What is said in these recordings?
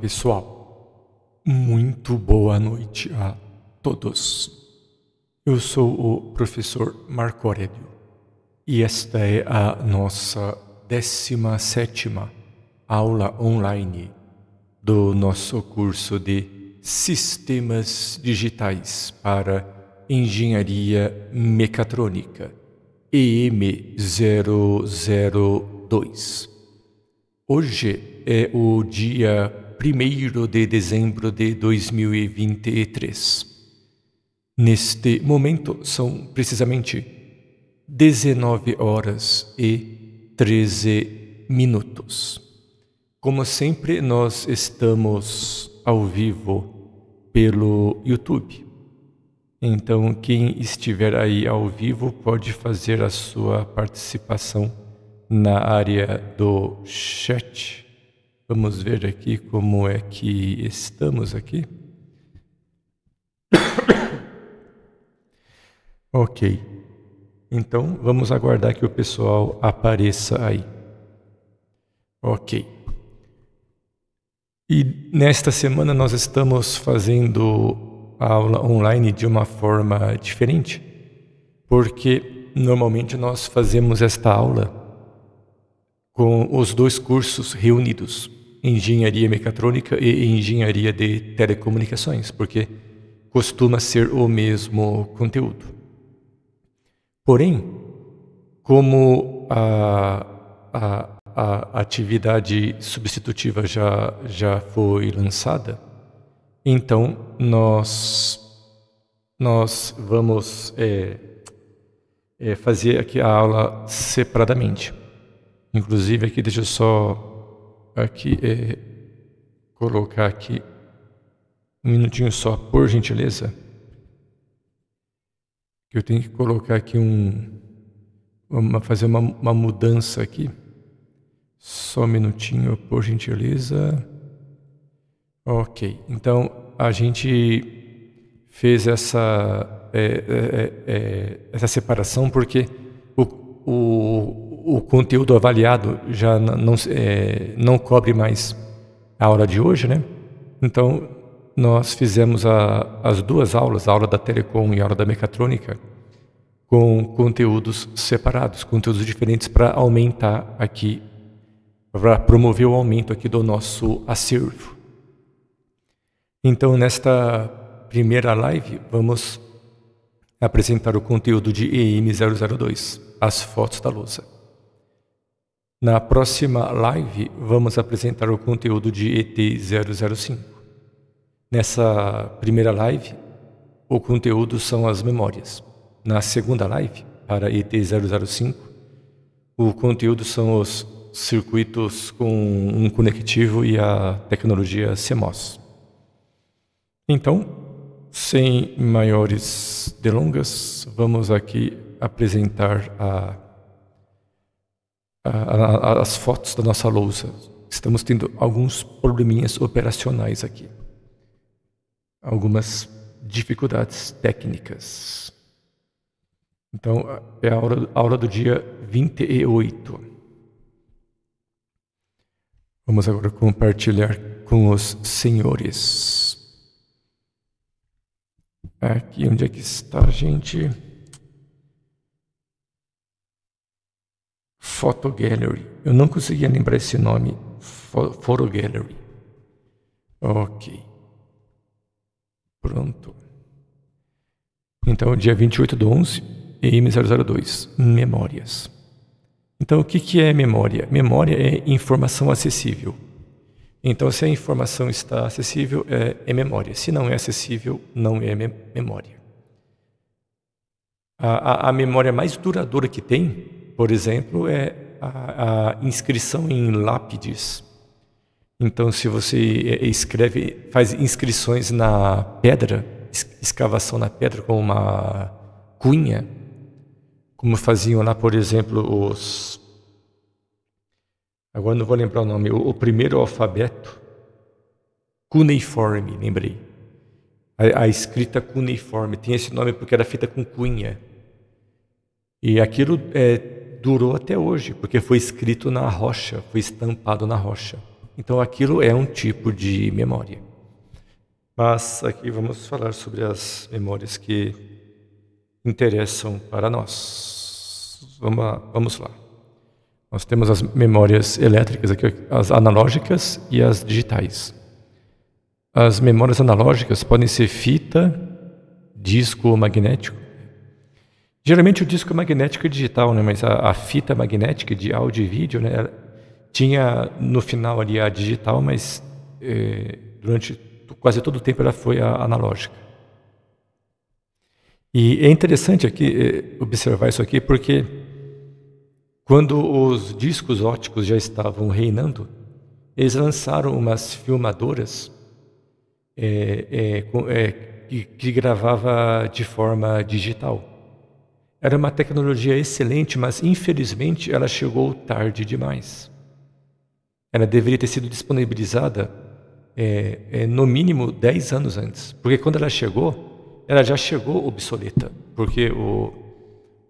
pessoal. Muito boa noite a todos. Eu sou o professor Marco Aurélio e esta é a nossa 17 aula online do nosso curso de Sistemas Digitais para Engenharia Mecatrônica, EM002. Hoje é o dia 1 de dezembro de 2023. Neste momento são precisamente 19 horas e 13 minutos. Como sempre, nós estamos ao vivo pelo YouTube. Então, quem estiver aí ao vivo pode fazer a sua participação na área do chat Vamos ver aqui como é que estamos aqui. ok. Então, vamos aguardar que o pessoal apareça aí. Ok. E nesta semana nós estamos fazendo a aula online de uma forma diferente, porque normalmente nós fazemos esta aula com os dois cursos reunidos engenharia mecatrônica e engenharia de telecomunicações, porque costuma ser o mesmo conteúdo. Porém, como a, a, a atividade substitutiva já, já foi lançada, então nós, nós vamos é, é, fazer aqui a aula separadamente. Inclusive, aqui deixa eu só aqui, é, colocar aqui um minutinho só, por gentileza. Eu tenho que colocar aqui um, uma, fazer uma, uma mudança aqui. Só um minutinho, por gentileza. Ok, então a gente fez essa, é, é, é, é essa separação porque o, o o conteúdo avaliado já não, é, não cobre mais a aula de hoje, né? Então, nós fizemos a, as duas aulas, a aula da Telecom e a aula da Mecatrônica, com conteúdos separados, conteúdos diferentes para aumentar aqui, para promover o aumento aqui do nosso acervo. Então, nesta primeira live, vamos apresentar o conteúdo de EM002, as fotos da lousa. Na próxima live, vamos apresentar o conteúdo de ET005. Nessa primeira live, o conteúdo são as memórias. Na segunda live, para ET005, o conteúdo são os circuitos com um conectivo e a tecnologia CMOS. Então, sem maiores delongas, vamos aqui apresentar a as fotos da nossa lousa. Estamos tendo alguns probleminhas operacionais aqui. Algumas dificuldades técnicas. Então, é a aula, a hora do dia 28. Vamos agora compartilhar com os senhores. Aqui, onde é que está, gente? Photo Gallery. Eu não conseguia lembrar esse nome, Photo Gallery. Ok. Pronto. Então, dia 28 do 11, EM002, memórias. Então, o que, que é memória? Memória é informação acessível. Então, se a informação está acessível, é, é memória. Se não é acessível, não é memória. A, a, a memória mais duradoura que tem por exemplo, é a, a inscrição em lápides. Então, se você é, é, escreve, faz inscrições na pedra, escavação na pedra com uma cunha, como faziam lá, por exemplo, os. Agora não vou lembrar o nome, o, primeiro alfabeto, cuneiforme, lembrei. A, a escrita cuneiforme tem esse nome porque era feita com cunha. E aquilo é, durou até hoje, porque foi escrito na rocha, foi estampado na rocha. Então aquilo é um tipo de memória. Mas aqui vamos falar sobre as memórias que interessam para nós. Vamos lá. Vamos lá. Nós temos as memórias elétricas aqui, as analógicas e as digitais. As memórias analógicas podem ser fita, disco ou magnético Geralmente o disco magnético é digital, né? mas a, a fita magnética de áudio e vídeo né? tinha no final ali a digital, mas eh, durante quase todo o tempo ela foi a analógica. E é interessante aqui eh, observar isso aqui porque quando os discos óticos já estavam reinando, eles lançaram umas filmadoras é, é, é, que, que, gravava de forma digital. Era uma tecnologia excelente, mas infelizmente ela chegou tarde demais. Ela deveria ter sido disponibilizada é, é, no mínimo 10 anos antes, porque quando ela chegou, ela já chegou obsoleta, porque o,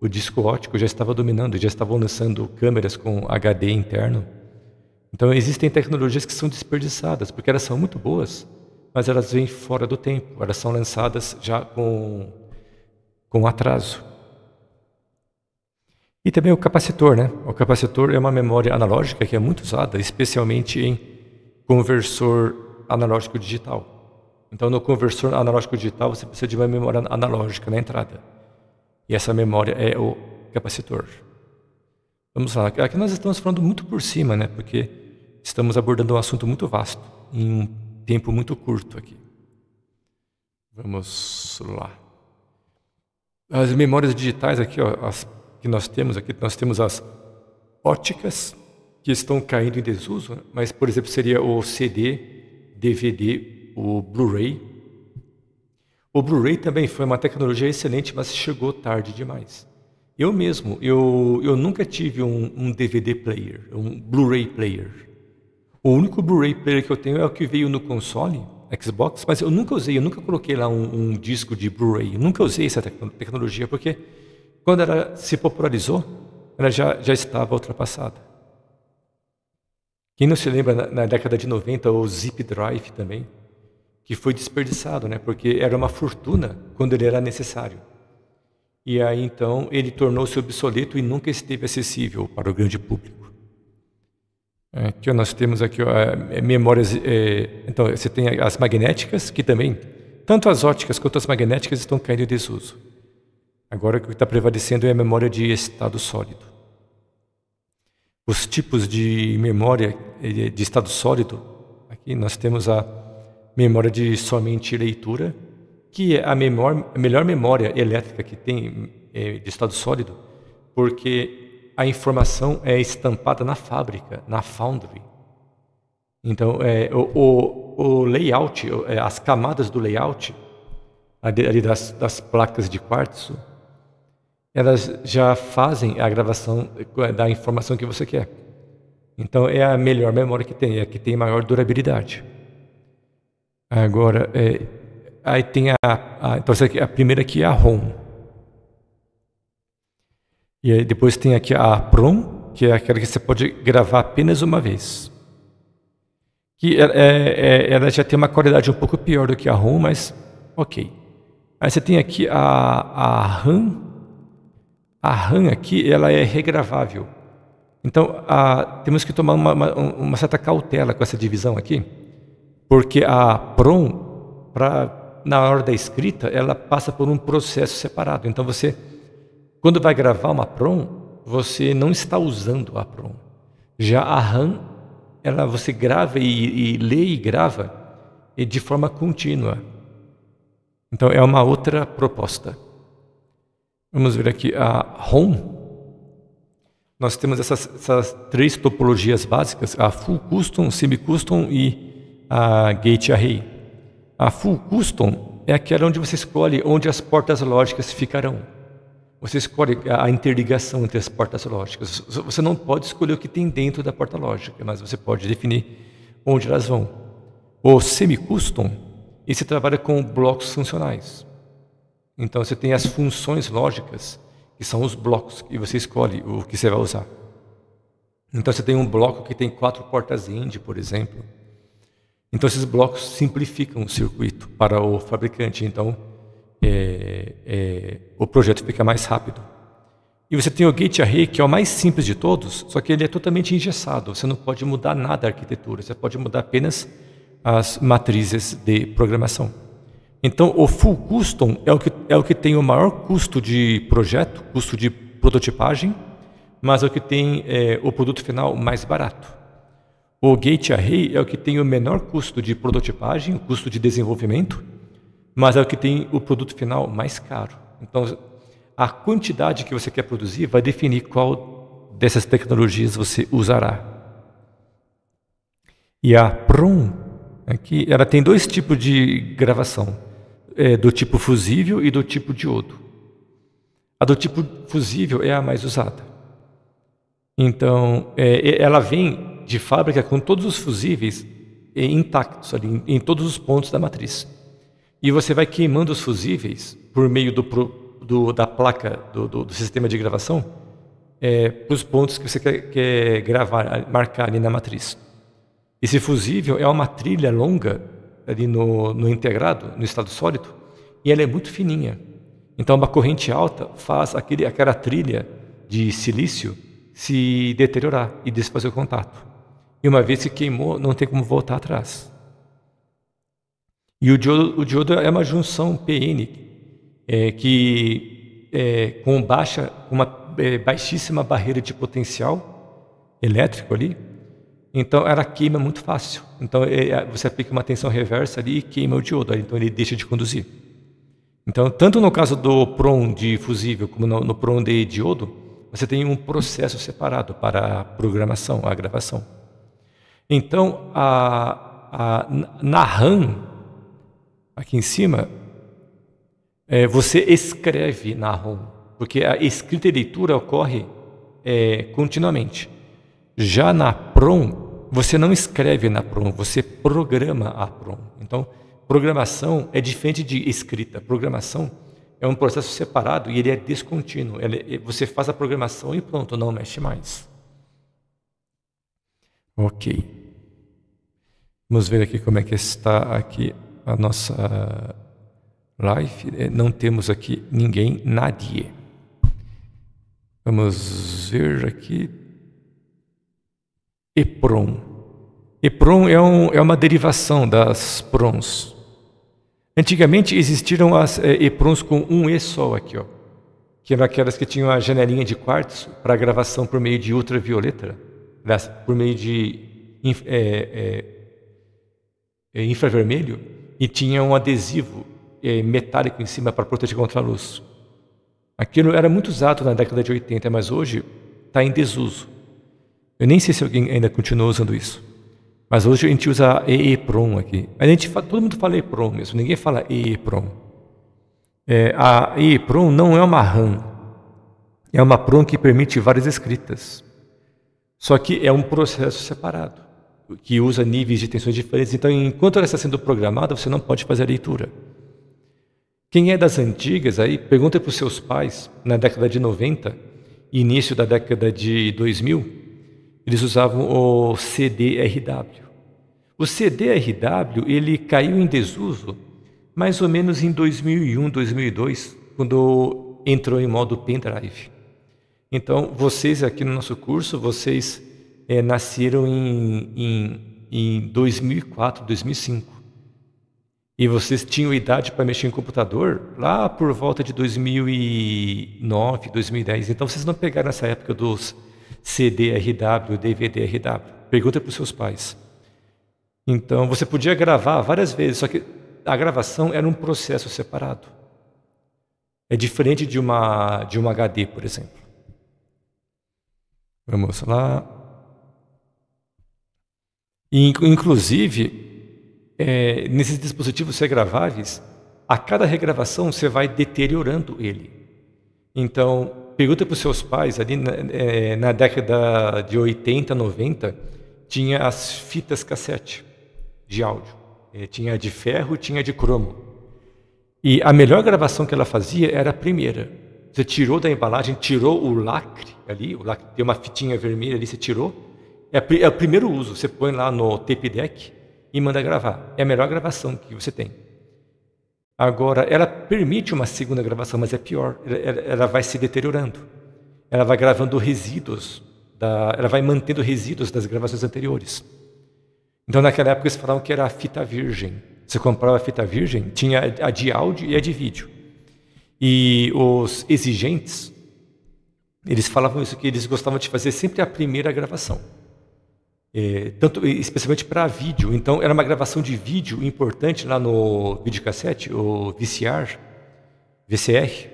o disco óptico já estava dominando, já estavam lançando câmeras com HD interno. Então existem tecnologias que são desperdiçadas, porque elas são muito boas, mas elas vêm fora do tempo, elas são lançadas já com, com atraso. E também o capacitor, né? O capacitor é uma memória analógica que é muito usada, especialmente em conversor analógico digital. Então, no conversor analógico digital, você precisa de uma memória analógica na entrada. E essa memória é o capacitor. Vamos lá, aqui nós estamos falando muito por cima, né? Porque estamos abordando um assunto muito vasto em um tempo muito curto aqui. Vamos lá. As memórias digitais aqui, ó, as que nós temos aqui, nós temos as óticas que estão caindo em desuso, mas por exemplo seria o CD, DVD, o Blu-ray. O Blu-ray também foi uma tecnologia excelente, mas chegou tarde demais. Eu mesmo, eu, eu nunca tive um, um DVD player, um Blu-ray player. O único Blu-ray player que eu tenho é o que veio no console, Xbox, mas eu nunca usei, eu nunca coloquei lá um, um disco de Blu-ray, eu nunca usei essa tecnologia, porque quando ela se popularizou, ela já, já estava ultrapassada. Quem não se lembra na, na década de 90 o Zip Drive também, que foi desperdiçado, né? Porque era uma fortuna quando ele era necessário. E aí então ele tornou-se obsoleto e nunca esteve acessível para o grande público. aqui é, nós temos aqui ó, é, é, memórias. É, então você tem as magnéticas que também, tanto as óticas quanto as magnéticas estão caindo em desuso. Agora o que está prevalecendo é a memória de estado sólido. Os tipos de memória eh, de estado sólido, aqui nós temos a memória de somente leitura, que é a, memor, a melhor memória elétrica que tem é, de estado sólido, porque a informação é estampada na fábrica, na foundry. Então, é, o, o, o, layout, é, as camadas do layout, ali das, das placas de quartzo, elas já fazem a gravação da informação que você quer. Então é a melhor memória que tem, é a que tem maior durabilidade. Agora, é, aí tem a, a, então essa aqui, a primeira aqui é a ROM. E aí depois tem aqui a PROM, que é aquela que você pode gravar apenas uma vez. Que é, é, é ela já tem uma qualidade um pouco pior do que a ROM, mas ok. Aí você tem aqui a, a RAM, a RAM aqui ela é regravável. Então, a, temos que tomar uma, uma, uma, certa cautela com essa divisão aqui, porque a PROM, pra, na hora da escrita, ela passa por um processo separado. Então, você, quando vai gravar uma PROM, você não está usando a PROM. Já a RAM, ela, você grava e, e lê e grava e de forma contínua. Então, é uma outra proposta. Vamos ver aqui a ROM. Nós temos essas, essas três topologias básicas, a Full Custom, Semi-Custom e a Gate Array. A Full Custom é aquela onde você escolhe onde as portas lógicas ficarão. Você escolhe a interligação entre as portas lógicas. Você não pode escolher o que tem dentro da porta lógica, mas você pode definir onde elas vão. O semi-custom, esse trabalha com blocos funcionais. Então você tem as funções lógicas, que são os blocos, e você escolhe o que você vai usar. Então você tem um bloco que tem quatro portas IND, por exemplo. Então esses blocos simplificam o circuito para o fabricante. Então é, é, o projeto fica mais rápido. E você tem o gate array, que é o mais simples de todos, só que ele é totalmente engessado. Você não pode mudar nada da arquitetura, você pode mudar apenas as matrizes de programação. Então, o full custom é o que, é o que tem o maior custo de projeto, custo de prototipagem, mas é o que tem é, o produto final mais barato. O gate array é o que tem o menor custo de prototipagem, o custo de desenvolvimento, mas é o que tem o produto final mais caro. Então, a quantidade que você quer produzir vai definir qual dessas tecnologias você usará. E a PROM aqui, né, ela tem dois tipos de gravação é, do tipo fusível e do tipo diodo. A do tipo fusível é a mais usada. Então, é, é ela vem de fábrica com todos os fusíveis é, intactos ali, em, em, todos os pontos da matriz. E você vai queimando os fusíveis por meio do, do, da placa do, do, sistema de gravação é, para os pontos que você quer, quer gravar, marcar ali na matriz. Esse fusível é uma trilha longa ali no, no integrado, no estado sólido, e ela é muito fininha. Então, uma corrente alta faz aquele, aquela trilha de silício se deteriorar e desfazer o contato. E uma vez que queimou, não tem como voltar atrás. E o diodo, o diodo é uma junção PN é, que é, com baixa, uma é, baixíssima barreira de potencial elétrico ali, então, ela queima muito fácil. Então, é, é, você aplica uma tensão reversa ali e queima o diodo. Então, ele deixa de conduzir. Então, tanto no caso do PRON de fusível como no, no de diodo, você tem um processo separado para a programação, a gravação. Então, a, a, na RAM, aqui em cima, é, você escreve na ROM, porque a escrita e leitura ocorre é, continuamente. Já na PROM, você não escreve na PROM, você programa a PROM. Então, programação é diferente de escrita. Programação é um processo separado e ele é descontínuo. Ele, é, você faz a programação e pronto, não mexe mais. Ok. Vamos ver aqui como é que está aqui a nossa ah, live. É, não temos aqui ninguém, nadie. Vamos ver aqui. Epron. Epron é, um, é uma derivação das prons. Antigamente existiram as é, Eprons com um E só aqui, ó, que eram aquelas que tinham a janelinha de quartzo para gravação por meio de ultravioleta, por meio de é, é, infravermelho, e tinha um adesivo metálico em cima para proteger contra a luz. Aquilo era muito usado na década de 80, mas hoje está em desuso. Eu nem sei se alguém ainda continua usando isso. Mas hoje a gente usa EEPROM aqui. A gente fala, todo mundo fala EEPROM mesmo, ninguém fala EEPROM. É, a EEPROM não é uma RAM, é uma PROM que permite várias escritas. Só que é um processo separado, que usa níveis de tensões diferentes. Então, enquanto ela está sendo programada, você não pode fazer a leitura. Quem é das antigas aí, pergunta para os seus pais, na década de 90, início da década de 2000, eles usavam o CDRW. O CDRW ele caiu em desuso mais ou menos em 2001, 2002, quando entrou em modo pendrive. Então, vocês aqui no nosso curso, vocês é, nasceram em, em, em 2004, 2005. E vocês tinham idade para mexer em computador lá por volta de 2009, 2010. Então, vocês não pegaram essa época dos CDRW, DVDRW. Pergunta para os seus pais. Então, você podia gravar várias vezes, só que a gravação era um processo separado. É diferente de uma de uma HD, por exemplo. Vamos lá. Inclusive, é, nesses dispositivos regraváveis, a cada regravação você vai deteriorando ele. Então, Pergunta para os seus pais, ali na, é, na, década de 80, 90, tinha as fitas cassete de áudio. É, tinha de ferro, tinha de cromo. E a melhor gravação que ela fazia era a primeira. Você tirou da embalagem, tirou o lacre ali, o lacre, tem uma fitinha vermelha ali, você tirou. É, é o primeiro uso. Você põe lá no tape deck e manda gravar. É a melhor gravação que você tem. Agora, ela permite uma segunda gravação, mas é pior. Ela, ela vai se deteriorando. Ela vai gravando resíduos, da, ela vai mantendo resíduos das gravações anteriores. Então, naquela época, eles falavam que era a fita virgem. Você comprava a fita virgem, tinha a de áudio e a de vídeo. E os exigentes, eles falavam isso, que eles gostavam de fazer sempre a primeira gravação. É, tanto especialmente para vídeo. Então era uma gravação de vídeo importante lá no videocassete, o VCR, VCR.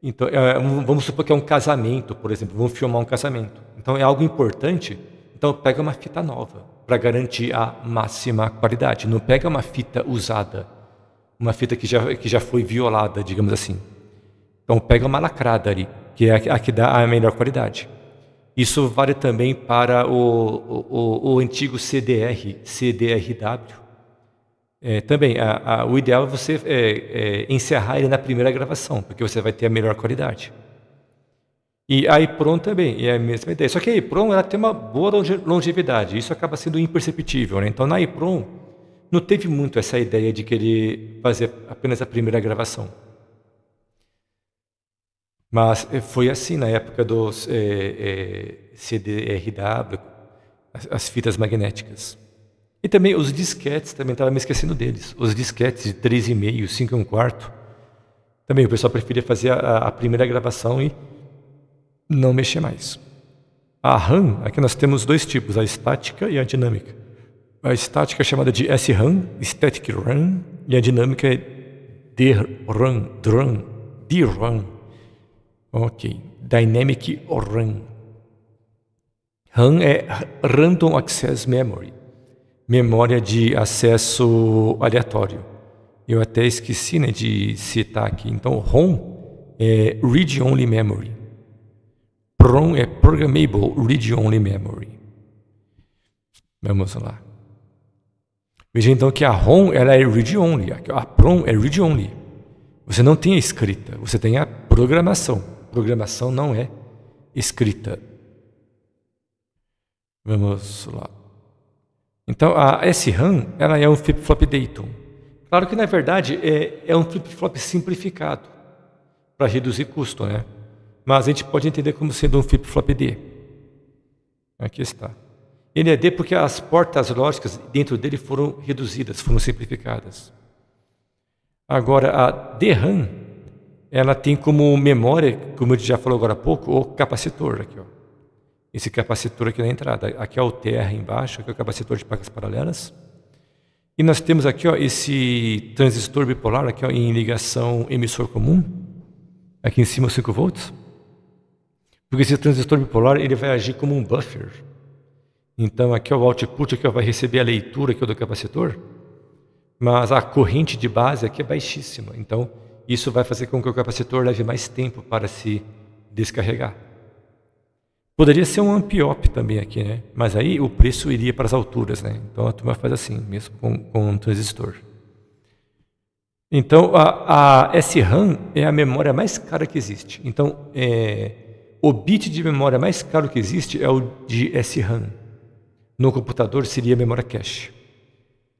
Então é, vamos supor que é um casamento, por exemplo, vamos filmar um casamento. Então é algo importante. Então pega uma fita nova para garantir a máxima qualidade. Não pega uma fita usada, uma fita que já que já foi violada, digamos assim. Então pega uma lacrada ali, que é a, a que dá a melhor qualidade. Isso vale também para o, o, o antigo CDR, CDRW. É, também, a, a, o ideal é você é, é, encerrar ele na primeira gravação, porque você vai ter a melhor qualidade. E a iPron também é a mesma ideia. Só que a iPron ela tem uma boa longevidade, isso acaba sendo imperceptível. Né? Então, na iPron, não teve muito essa ideia de querer fazer apenas a primeira gravação. Mas eh, foi assim na época dos é, eh, é, eh, CDRW, as, as, fitas magnéticas. E também os disquetes, também estava me esquecendo deles. Os disquetes de 3,5, 5 e 1 quarto. Também o pessoal preferia fazer a, a primeira gravação e não mexer mais. A RAM, aqui nós temos dois tipos, a estática e a dinâmica. A estática é chamada de S RAM, Static RAM, e a dinâmica é DRAM, ram DRAM. Ok. Dynamic RAM. RAM é Random Access Memory. Memória de acesso aleatório. Eu até esqueci né, de citar aqui. Então, ROM é Read Only Memory. PROM é Programmable Read Only Memory. Vamos lá. Veja então que a ROM ela é read-only, a PROM é read-only. Você não tem a escrita, você tem a programação programação não é escrita. Vamos lá. Então, a SRAM ela é um flip-flop Dayton. Claro que, na verdade, é, é um flip-flop simplificado para reduzir custo, né? Mas a gente pode entender como sendo um flip-flop D. Aqui está. Ele é D porque as portas lógicas dentro dele foram reduzidas, foram simplificadas. Agora, a DRAM ela tem como memória, como eu já falou agora há pouco, o capacitor aqui, ó. Esse capacitor aqui na entrada, aqui é o TR embaixo, que é o capacitor de placas paralelas. E nós temos aqui, ó, esse transistor bipolar aqui, ó, em ligação emissor comum, aqui em cima 5 volts. Porque esse transistor bipolar, ele vai agir como um buffer. Então aqui ó, o output aqui ó, vai receber a leitura aqui ó, do capacitor, mas a corrente de base aqui é baixíssima. Então isso vai fazer com que o capacitor leve mais tempo para se descarregar. Poderia ser um amp-op também aqui, né? Mas aí o preço iria para as alturas, né? Então a turma faz assim, mesmo com, com um transistor. Então a, a SRAM é a memória mais cara que existe. Então é, o bit de memória mais caro que existe é o de SRAM. No computador seria memória cache.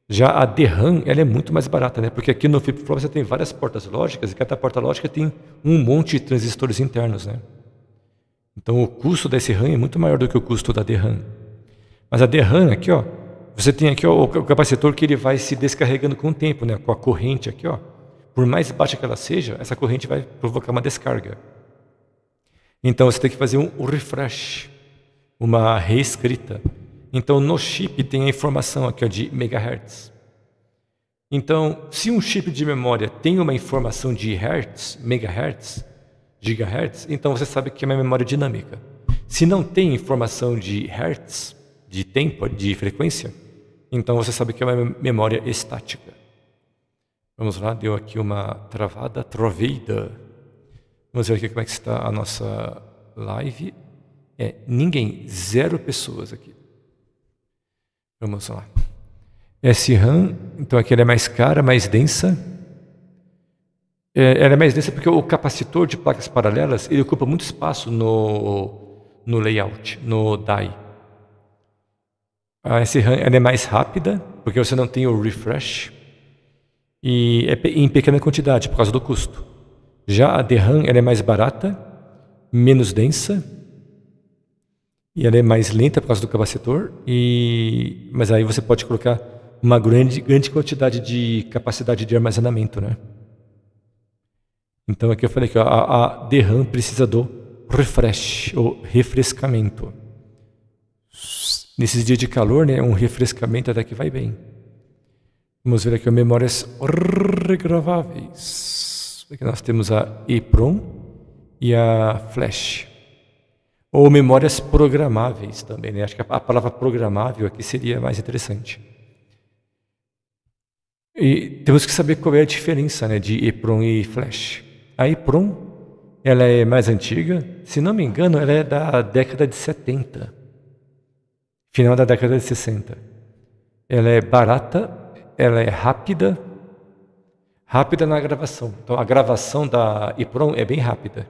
Já a DRAM, ela é muito mais barata, né? Porque aqui no flip flop você tem várias portas lógicas e cada porta lógica tem um monte de transistores internos, né? Então o custo desse RAM é muito maior do que o custo da DRAM. Mas a DRAM aqui, ó, você tem aqui ó, o capacitor que ele vai se descarregando com o tempo, né? Com a corrente aqui, ó. Por mais baixa que ela seja, essa corrente vai provocar uma descarga. Então você tem que fazer um refresh, uma reescrita então, no chip tem a informação aqui ó, de megahertz. Então, se um chip de memória tem uma informação de hertz, megahertz, gigahertz, então você sabe que é uma memória dinâmica. Se não tem informação de hertz, de tempo, de frequência, então você sabe que é uma memória estática. Vamos lá, deu aqui uma travada, troveida. Vamos ver aqui como é que está a nossa live. É, ninguém, zero pessoas aqui. Vamos lá. SRAM, então aqui ela é mais cara, mais densa. É, ela é mais densa porque o capacitor de placas paralelas ele ocupa muito espaço no, no layout, no DAI. A SRAM ela é mais rápida, porque você não tem o refresh. E é em pequena quantidade, por causa do custo. Já a DRAM ela é mais barata, menos densa e ela é mais lenta por causa do capacitor, e, mas aí você pode colocar uma grande, grande quantidade de capacidade de armazenamento. Né? Então aqui eu falei que a, a DRAM precisa do refresh, ou refrescamento. Nesses dias de calor, né, um refrescamento até que vai bem. Vamos ver aqui memórias regraváveis. Aqui nós temos a EPROM e a Flash ou memórias programáveis também. Né? Acho que a palavra programável aqui seria mais interessante. E temos que saber qual é a diferença né, de EEPROM e Flash. A EEPROM ela é mais antiga, se não me engano, ela é da década de 70, final da década de 60. Ela é barata, ela é rápida, rápida na gravação. Então a gravação da EEPROM é bem rápida.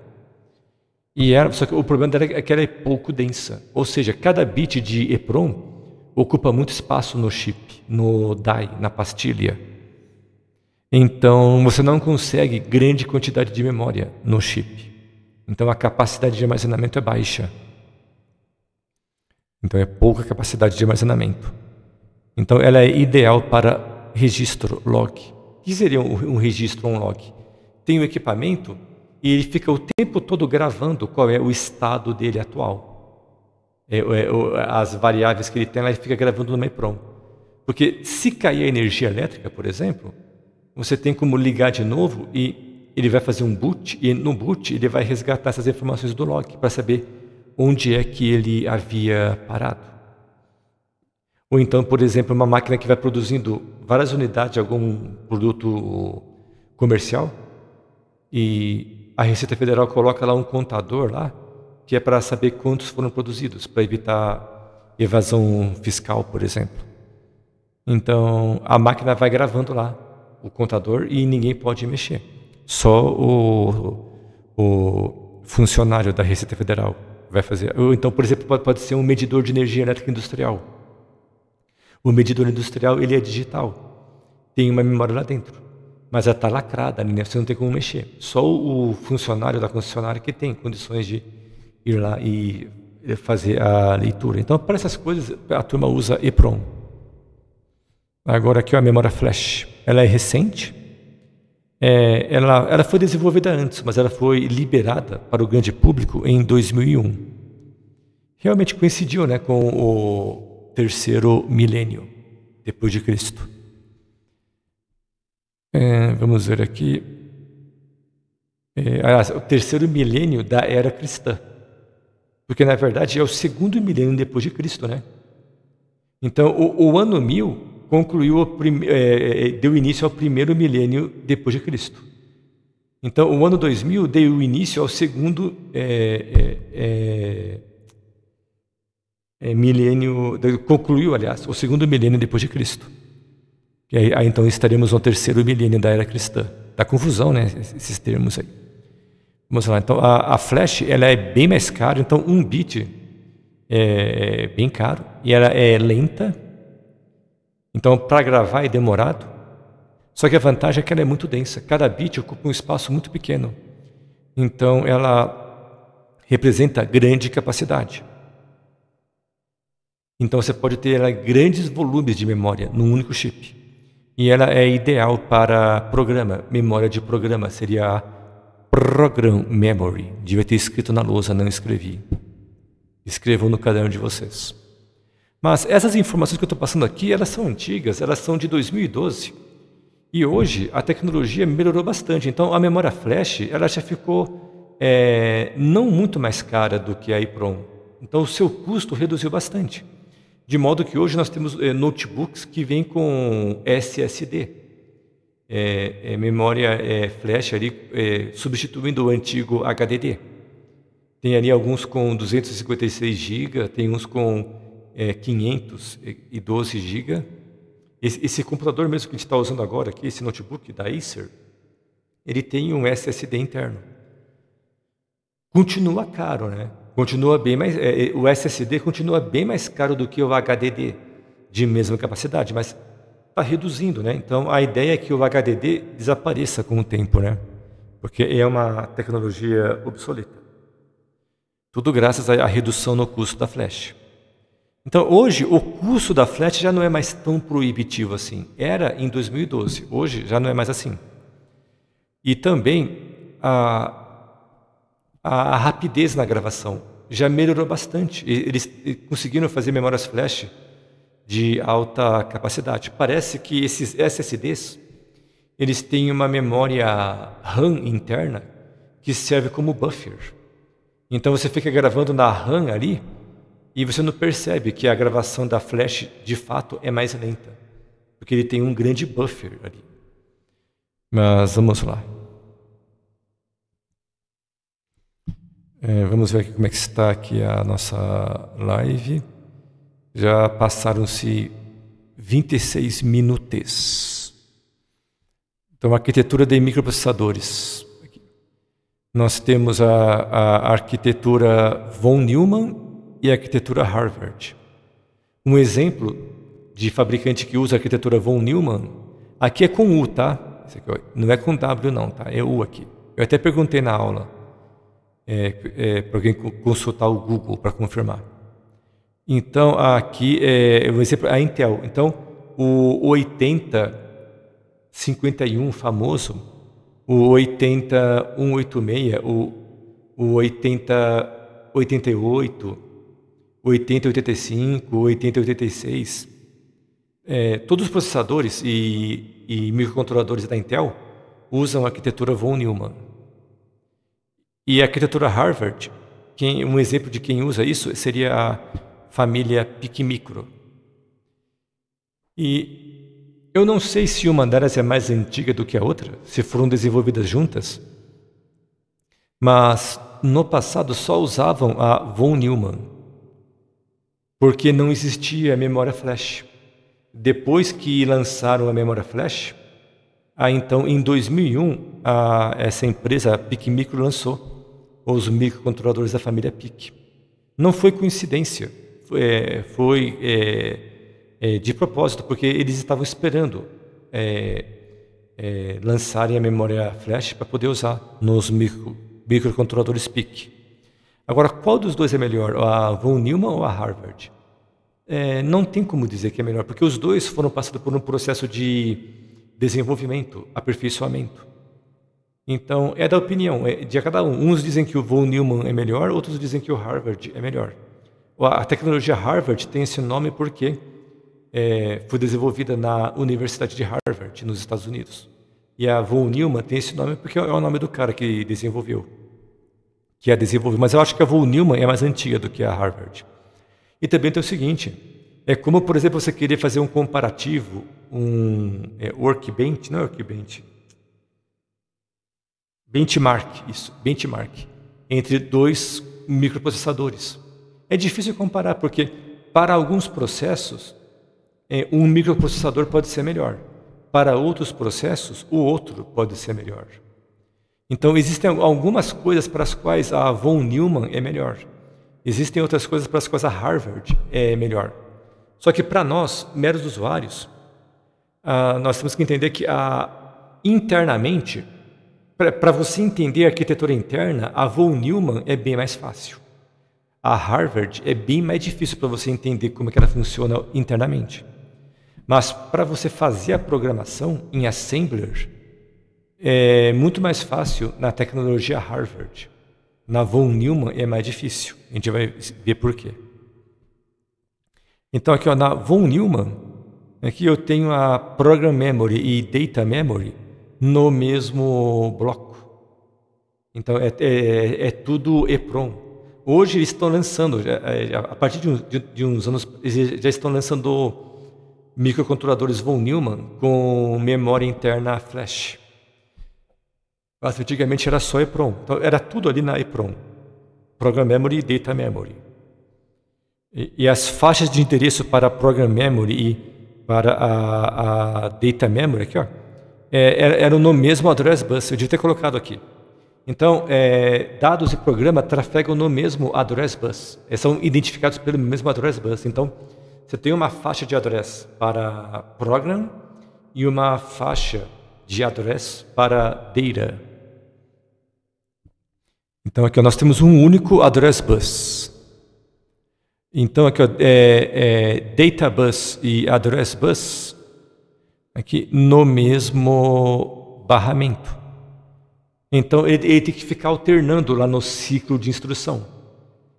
E era, só que o problema dela é que ela é pouco densa. Ou seja, cada bit de EPROM ocupa muito espaço no chip, no DAI, na pastilha. Então, você não consegue grande quantidade de memória no chip. Então, a capacidade de armazenamento é baixa. Então, é pouca capacidade de armazenamento. Então, ela é ideal para registro log. O que seria um, registro registro um log? Tem o um equipamento e ele fica o tempo todo gravando qual é o estado dele atual. É, é, as variáveis que ele tem lá, ele fica gravando no MEPROM. Porque se cair a energia elétrica, por exemplo, você tem como ligar de novo e ele vai fazer um boot, e no boot ele vai resgatar essas informações do log para saber onde é que ele havia parado. Ou então, por exemplo, uma máquina que vai produzindo várias unidades de algum produto comercial e a Receita Federal coloca lá um contador lá, que é para saber quantos foram produzidos, para evitar evasão fiscal, por exemplo. Então, a máquina vai gravando lá o contador e ninguém pode mexer. Só o, o funcionário da Receita Federal vai fazer. Ou então, por exemplo, pode, pode ser um medidor de energia elétrica industrial. O medidor industrial ele é digital, tem uma memória lá dentro mas ela está lacrada né? Você não tem como mexer. Só o funcionário da concessionária que tem condições de ir lá e fazer a leitura. Então, para essas coisas, a turma usa EPROM. Agora aqui ó, a memória flash. Ela é recente. É, ela, ela foi desenvolvida antes, mas ela foi liberada para o grande público em 2001. Realmente coincidiu né, com o terceiro milênio depois de Cristo. É, vamos ver aqui. É, o terceiro milênio da era cristã. Porque, na verdade, é o segundo milênio depois de Cristo, né? Então, o, o ano mil concluiu, é, é, é, deu início ao primeiro milênio depois de Cristo. Então, o ano 2000 deu início ao segundo é, é, milênio, concluiu, aliás, o segundo milênio depois de Cristo aí, aí então estaremos no terceiro milênio da era cristã. Dá tá confusão, né? Esses termos aí. Vamos lá. Então, a, a flash ela é bem mais cara. Então, um bit é, é bem caro. E ela é lenta. Então, para gravar é demorado. Só que a vantagem é que ela é muito densa. Cada bit ocupa um espaço muito pequeno. Então, ela representa grande capacidade. Então, você pode ter grandes volumes de memória num único chip e ela é ideal para programa, memória de programa, seria a Program Memory. Devia ter escrito na lousa, não escrevi. Escrevam no caderno de vocês. Mas essas informações que eu estou passando aqui, elas são antigas, elas são de 2012. E hoje a tecnologia melhorou bastante. Então a memória flash ela já ficou é, não muito mais cara do que a IPROM. Então o seu custo reduziu bastante. De modo que hoje nós temos é, notebooks que vêm com SSD, é, é, memória é, flash ali, é, substituindo o antigo HDD. Tem ali alguns com 256 GB, tem uns com 512 é, GB. Esse, esse, computador mesmo que a gente está usando agora aqui, esse notebook da Acer, ele tem um SSD interno. Continua caro, né? continua bem mais, é, é o SSD continua bem mais caro do que o HDD de mesma capacidade, mas está reduzindo, né? Então a ideia é que o HDD desapareça com o tempo, né? Porque é uma tecnologia obsoleta. Tudo graças à redução no custo da flash. Então hoje o custo da flash já não é mais tão proibitivo assim. Era em 2012, hoje já não é mais assim. E também a a, rapidez na gravação já melhorou bastante. Eles conseguiram fazer memórias flash de alta capacidade. Parece que esses SSDs eles têm uma memória RAM interna que serve como buffer. Então você fica gravando na RAM ali e você não percebe que a gravação da flash de fato é mais lenta, porque ele tem um grande buffer ali. Mas vamos lá. É, vamos ver como é que está aqui a nossa live. Já passaram-se 26 minutos. Então, arquitetura de microprocessadores. Nós temos a, a arquitetura von Neumann e a arquitetura Harvard. Um exemplo de fabricante que usa a arquitetura von Neumann, aqui é com U, tá? É não é com W não, tá? É U aqui. Eu até perguntei na aula é, é, para alguém consultar o Google para confirmar. Então, aqui, é, eu vou dizer a Intel. Então, o 8051 famoso, o 80186, o, o 8088, 8085, 8086, é, todos os processadores e, e microcontroladores da Intel usam a arquitetura von Neumann. E a arquitetura Harvard, quem, um exemplo de quem usa isso seria a família Piquimicro. E eu não sei se uma delas é mais antiga do que a outra, se foram desenvolvidas juntas, mas no passado só usavam a von Neumann, porque não existia a memória flash. Depois que lançaram a memória flash, ah, então, em 2001, a, essa empresa, a PicMicro, lançou os microcontroladores da família PIC. Não foi coincidência, foi, é, foi é, é de propósito, porque eles estavam esperando é, é, lançarem a memória flash para poder usar nos micro, microcontroladores PIC. Agora, qual dos dois é melhor, a Von Neumann ou a Harvard? É, não tem como dizer que é melhor, porque os dois foram passados por um processo de desenvolvimento, aperfeiçoamento. Então, é da opinião é de cada um. Uns dizem que o von Neumann é melhor, outros dizem que o Harvard é melhor. A tecnologia Harvard tem esse nome porque é, foi desenvolvida na Universidade de Harvard, nos Estados Unidos. E a von Neumann tem esse nome porque é o nome do cara que desenvolveu. Que a desenvolveu. Mas eu acho que a von Neumann é mais antiga do que a Harvard. E também tem o seguinte: é como, por exemplo, você querer fazer um comparativo, um é, workbench, não é workbench, benchmark, isso, benchmark, entre dois microprocessadores. É difícil comparar, porque para alguns processos, é, um microprocessador pode ser melhor. Para outros processos, o outro pode ser melhor. Então, existem algumas coisas para as quais a Von Neumann é melhor. Existem outras coisas para as quais a Harvard é melhor. Só que para nós, meros usuários, ah, nós temos que entender que internamente para você entender a arquitetura interna, a von Neumann é bem mais fácil. A Harvard é bem mais difícil para você entender como é que ela funciona internamente. Mas para você fazer a programação em Assembler, é muito mais fácil na tecnologia Harvard. Na von Neumann é mais difícil. A gente vai ver por quê. Então aqui ó, na von Neumann, aqui eu tenho a Program Memory e Data Memory no mesmo bloco. Então é, é, é tudo EPROM. Hoje eles estão lançando, já, é, a partir de, de, de, uns anos, eles já estão lançando microcontroladores von Neumann com memória interna flash. Mas antigamente era só EPROM. Então era tudo ali na EPROM. Program Memory e Data Memory. E, e, as faixas de endereço para Program Memory e para a, a Data Memory, aqui ó, é, era, era no mesmo address bus, eu devia ter colocado aqui. Então, é, dados e programa trafegam no mesmo address bus, é, são identificados pelo mesmo address bus. Então, você tem uma faixa de address para program e uma faixa de address para data. Então, aqui ó, nós temos um único address bus. Então, aqui ó, é, é, data bus e address bus aqui é no mesmo barramento. Então ele, ele tem que ficar alternando lá no ciclo de instrução.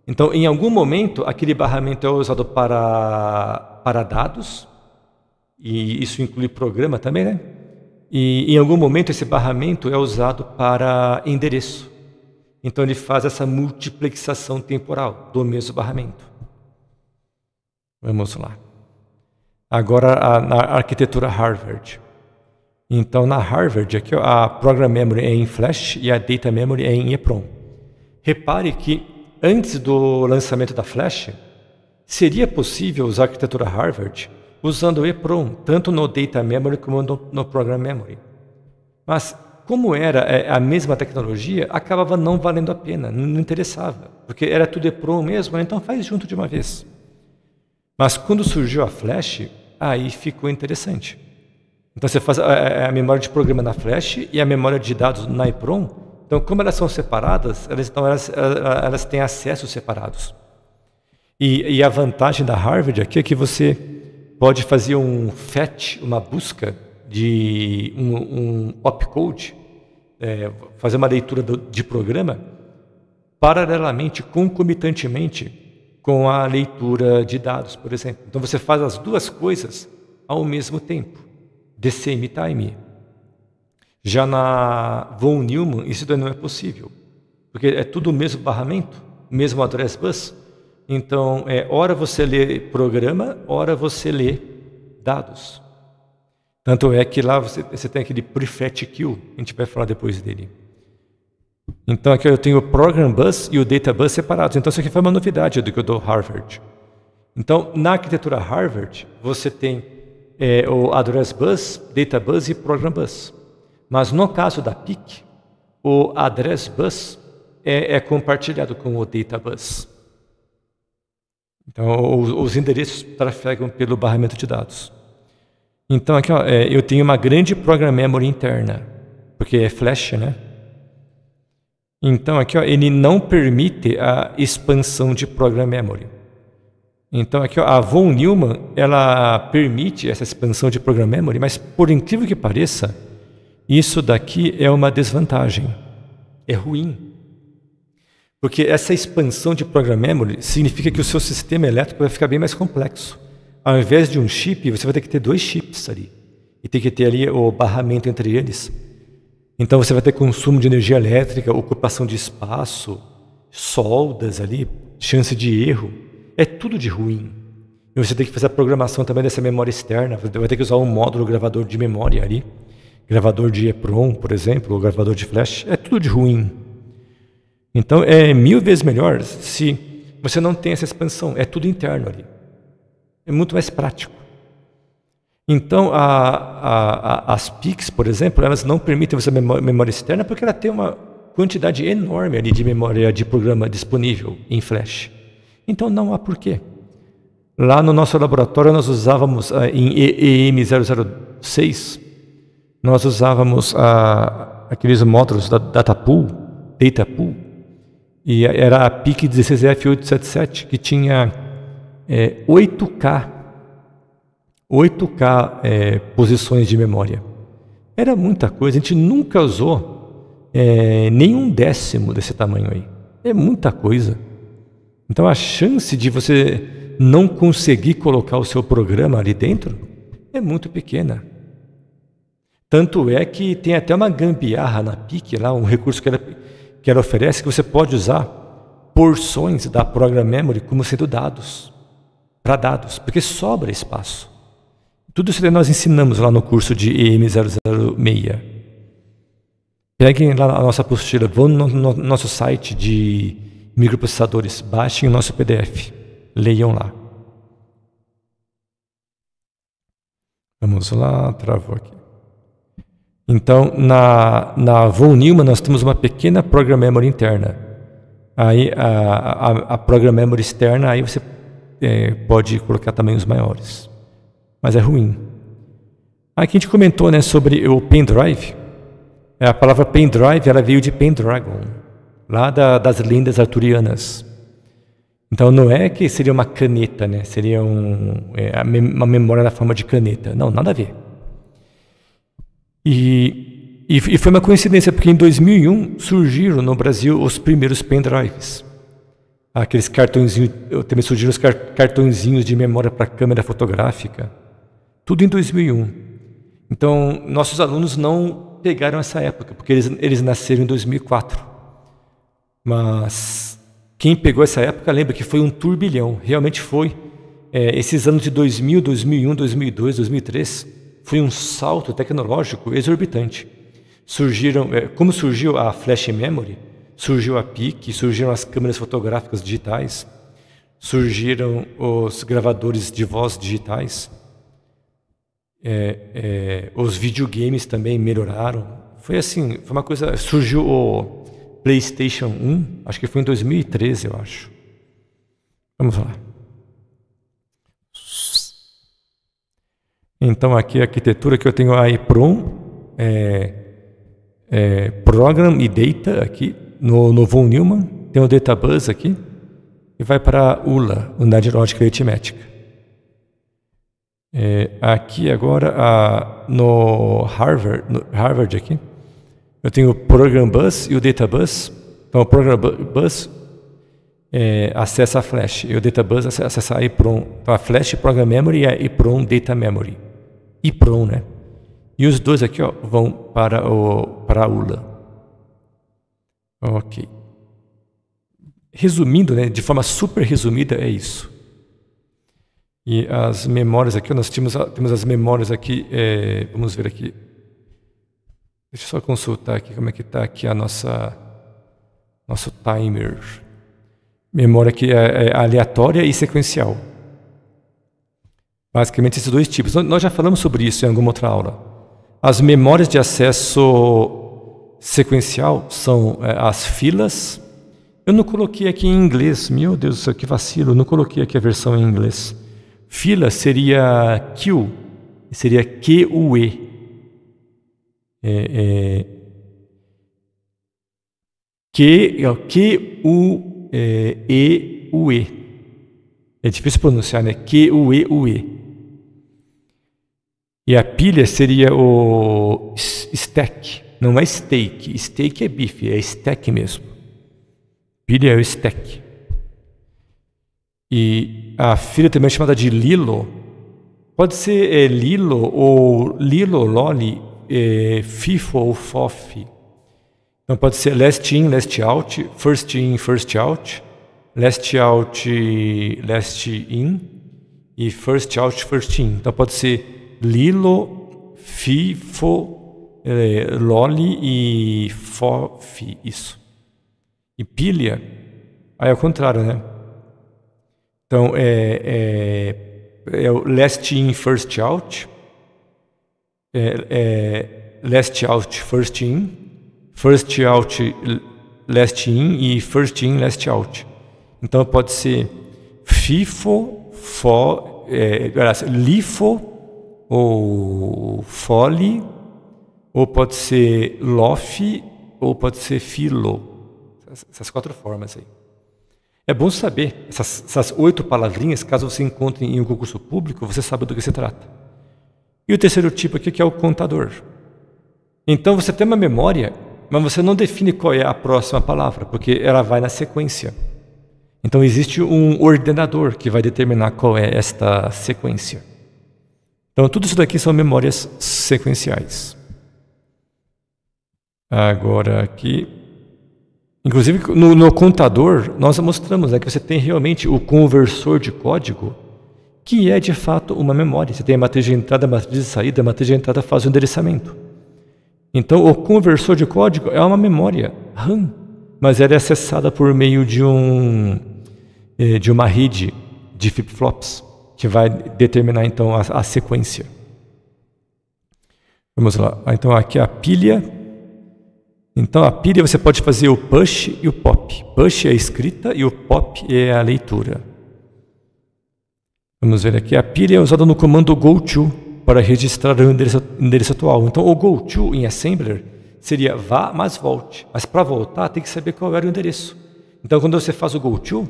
Então, em algum momento, aquele barramento é usado para, para dados, e isso inclui programa também, né? E em algum momento esse barramento é usado para endereço. Então ele faz essa multiplexação temporal do mesmo barramento. Vamos lá agora na arquitetura Harvard. Então, na Harvard, aqui a Program Memory é em Flash e a Data Memory é em EPROM. Repare que antes do lançamento da Flash, seria possível usar a arquitetura Harvard usando o EPROM, tanto no Data Memory como no, no Program Memory. Mas, como era é, a mesma tecnologia, acabava não valendo a pena, não interessava, porque era tudo EPROM mesmo, né? então faz junto de uma vez. Mas quando surgiu a Flash, aí ficou interessante. Então você faz a, é, é, é a memória de programa na Flash e a memória de dados na EPROM. Então, como elas são separadas, elas, então, elas, elas têm acessos separados. E, e a vantagem da Harvard aqui é que você pode fazer um fetch, uma busca de um, um opcode, é, fazer uma leitura do, de programa, paralelamente, concomitantemente com a leitura de dados, por exemplo. Então você faz as duas coisas ao mesmo tempo. DCM time. Já na von Neumann isso não é possível, porque é tudo o mesmo barramento, o mesmo address bus. Então, é hora você lê programa, hora você lê dados. Tanto é que lá você, você tem aquele prefetch queue, a gente vai falar depois dele. Então aqui eu tenho o Program Bus e o Data Bus separados. Então isso aqui foi uma novidade do que eu dou Harvard. Então na arquitetura Harvard você tem é, o Address Bus, Data Bus e Program Bus. Mas no caso da PIC, o Address Bus é, é compartilhado com o Data Bus. Então os, os endereços trafegam pelo barramento de dados. Então aqui ó, é, eu tenho uma grande Program Memory interna, porque é flash, né? Então, aqui ó, ele não permite a expansão de program memory. Então, aqui ó, a von Neumann ela permite essa expansão de program memory, mas por incrível que pareça, isso daqui é uma desvantagem. É ruim. Porque essa expansão de program memory significa que o seu sistema elétrico vai ficar bem mais complexo. Ao invés de um chip, você vai ter que ter dois chips ali. E tem que ter ali o barramento entre eles. Então você vai ter consumo de energia elétrica, ocupação de espaço, soldas ali, chance de erro. É tudo de ruim. E você tem que fazer a programação também dessa memória externa. Você vai ter que usar um módulo gravador de memória ali. Gravador de EEPROM, por exemplo, ou gravador de flash. É tudo de ruim. Então é mil vezes melhor se você não tem essa expansão. É tudo interno ali. É muito mais prático. Então, a, a, a, as PICs, por exemplo, elas não permitem você memória externa porque ela tem uma quantidade enorme ali de memória de programa disponível em flash. Então, não há porquê. Lá no nosso laboratório, nós usávamos ah, em EM006, nós usávamos ah, aqueles módulos da DataPool, DataPool, e era a PIC 16F877, que tinha é, eh, 8K 8K é, posições de memória. Era muita coisa, a gente nunca usou é, nenhum décimo desse tamanho aí. É muita coisa. Então a chance de você não conseguir colocar o seu programa ali dentro é muito pequena. Tanto é que tem até uma gambiarra na PIC, lá, um recurso que ela, que ela oferece, que você pode usar porções da Program Memory como sendo dados, para dados, porque sobra espaço. Tudo isso nós ensinamos lá no curso de EM006. Peguem lá a nossa apostila, vão no, nosso site de microprocessadores, baixem o nosso PDF, leiam lá. Vamos lá, travou aqui. Então, na, na Von Neumann, nós temos uma pequena Program Memory interna. Aí, a, a, a Program Memory externa, aí você é, pode colocar tamanhos maiores mas é ruim. Aqui a gente comentou né, sobre o pendrive. É, a palavra pendrive ela veio de Pendragon, lá da, das lendas arturianas. Então não é que seria uma caneta, né? seria um, é, uma memória na forma de caneta. Não, nada a ver. E, e, e foi uma coincidência, porque em 2001 surgiram no Brasil os primeiros pendrives aqueles cartõezinhos, também surgiram os cartõezinhos de memória para câmera fotográfica. Tudo em 2001. Então, nossos alunos não pegaram essa época, porque eles, eles nasceram em 2004. Mas quem pegou essa época lembra que foi um turbilhão, realmente foi. É, esses anos de 2000, 2001, 2002, 2003, foi um salto tecnológico exorbitante. Surgiram, é, como surgiu a flash memory, surgiu a PIC, surgiram as câmeras fotográficas digitais, surgiram os gravadores de voz digitais, é, é, os videogames também melhoraram. Foi assim, foi uma coisa. Surgiu o PlayStation 1, acho que foi em 2013, eu acho. Vamos lá. Então aqui a arquitetura que eu tenho a EPROM, é, é, Program e Data aqui no, no Von Neumann, tem o Databus aqui e vai para a ULA, Unidade Lógica Aritmética. É, aqui agora, a, no, Harvard, no Harvard aqui, eu tenho o Program Bus e o Data Bus. Então, o Program Bus é, acessa a Flash e o Data Bus acessa a EEPROM. Então, a Flash Program Memory e a EEPROM Data Memory. EEPROM, né? E os dois aqui ó, vão para, o, para a ULA. Ok. Resumindo, né, de forma super resumida, é isso. E as memórias aqui, nós tínhamos, temos as memórias aqui, é, vamos ver aqui. Deixa eu só consultar aqui como é que está aqui a nossa nosso timer. Memória que é, é, aleatória e sequencial. Basicamente esses dois tipos. Nós já falamos sobre isso em alguma outra aula. As memórias de acesso sequencial são é, as filas. Eu não coloquei aqui em inglês. Meu Deus, que vacilo. Eu não coloquei aqui a versão em inglês. Fila seria Q, seria QUE. É, é, Q, é Q, U, é, E, U, E. É difícil pronunciar, né? Q, U, E, U, E. E a pilha seria o stack. Não é steak. Steak é bife, é stack mesmo. Pilha é o stack. E a filha também é chamada de Lilo, pode ser é, Lilo ou Lilo, Loli, é, FIFO ou FOF. Então pode ser last in, last out, first in, first out, last out, last in e first out, first in. Então pode ser Lilo, FIFO, é, Loli e FOF, isso. E pilha, aí é o contrário, né? Então, é, é, é o last in, first out. É, é, last out, first in. First out, last in. E first in, last out. Então, pode ser FIFO, FO, é, LIFO ou FOLI, ou pode ser LOF, ou pode ser FILO. Essas quatro formas aí. É bom saber essas, essas oito palavrinhas, caso você encontre em um concurso público, você sabe do que se trata. E o terceiro tipo aqui que é o contador. Então você tem uma memória, mas você não define qual é a próxima palavra, porque ela vai na sequência. Então existe um ordenador que vai determinar qual é esta sequência. Então tudo isso daqui são memórias sequenciais. Agora aqui Inclusive, no, no contador, nós mostramos né, que você tem realmente o conversor de código, que é de fato uma memória. Você tem a matriz de entrada, a matriz de saída, a matriz de entrada faz o endereçamento. Então, o conversor de código é uma memória RAM, mas ela é acessada por meio de, um, eh, de uma rede de flip-flops, que vai determinar então a, a sequência. Vamos lá. Ah, então, aqui a pilha então a pilha você pode fazer o push e o pop. Push é a escrita e o pop é a leitura. Vamos ver aqui. A pilha é usada no comando goto para registrar o endereço, endereço atual. Então o goto em assembler seria vá, mas volte. Mas para voltar tem que saber qual era o endereço. Então quando você faz o goto,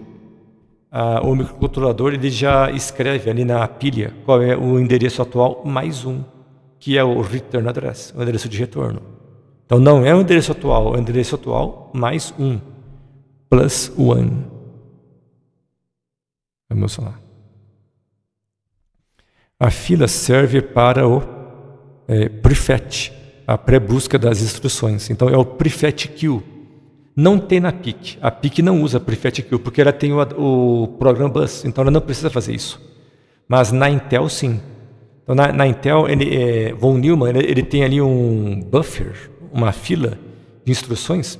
ah, o microcontrolador ele já escreve ali na pilha qual é o endereço atual mais um, que é o return address, o endereço de retorno. Então não é o endereço atual, é o endereço atual mais um. Plus one. Vamos é lá. A fila serve para o é, prefet, a pré-busca das instruções. Então é o prefet queue. Não tem na PIC. A PIC não usa prefet queue porque ela tem o, o programa bus, então ela não precisa fazer isso. Mas na Intel sim. Então na, na Intel, ele, é, von Neumann, ele, ele tem ali um buffer uma fila de instruções.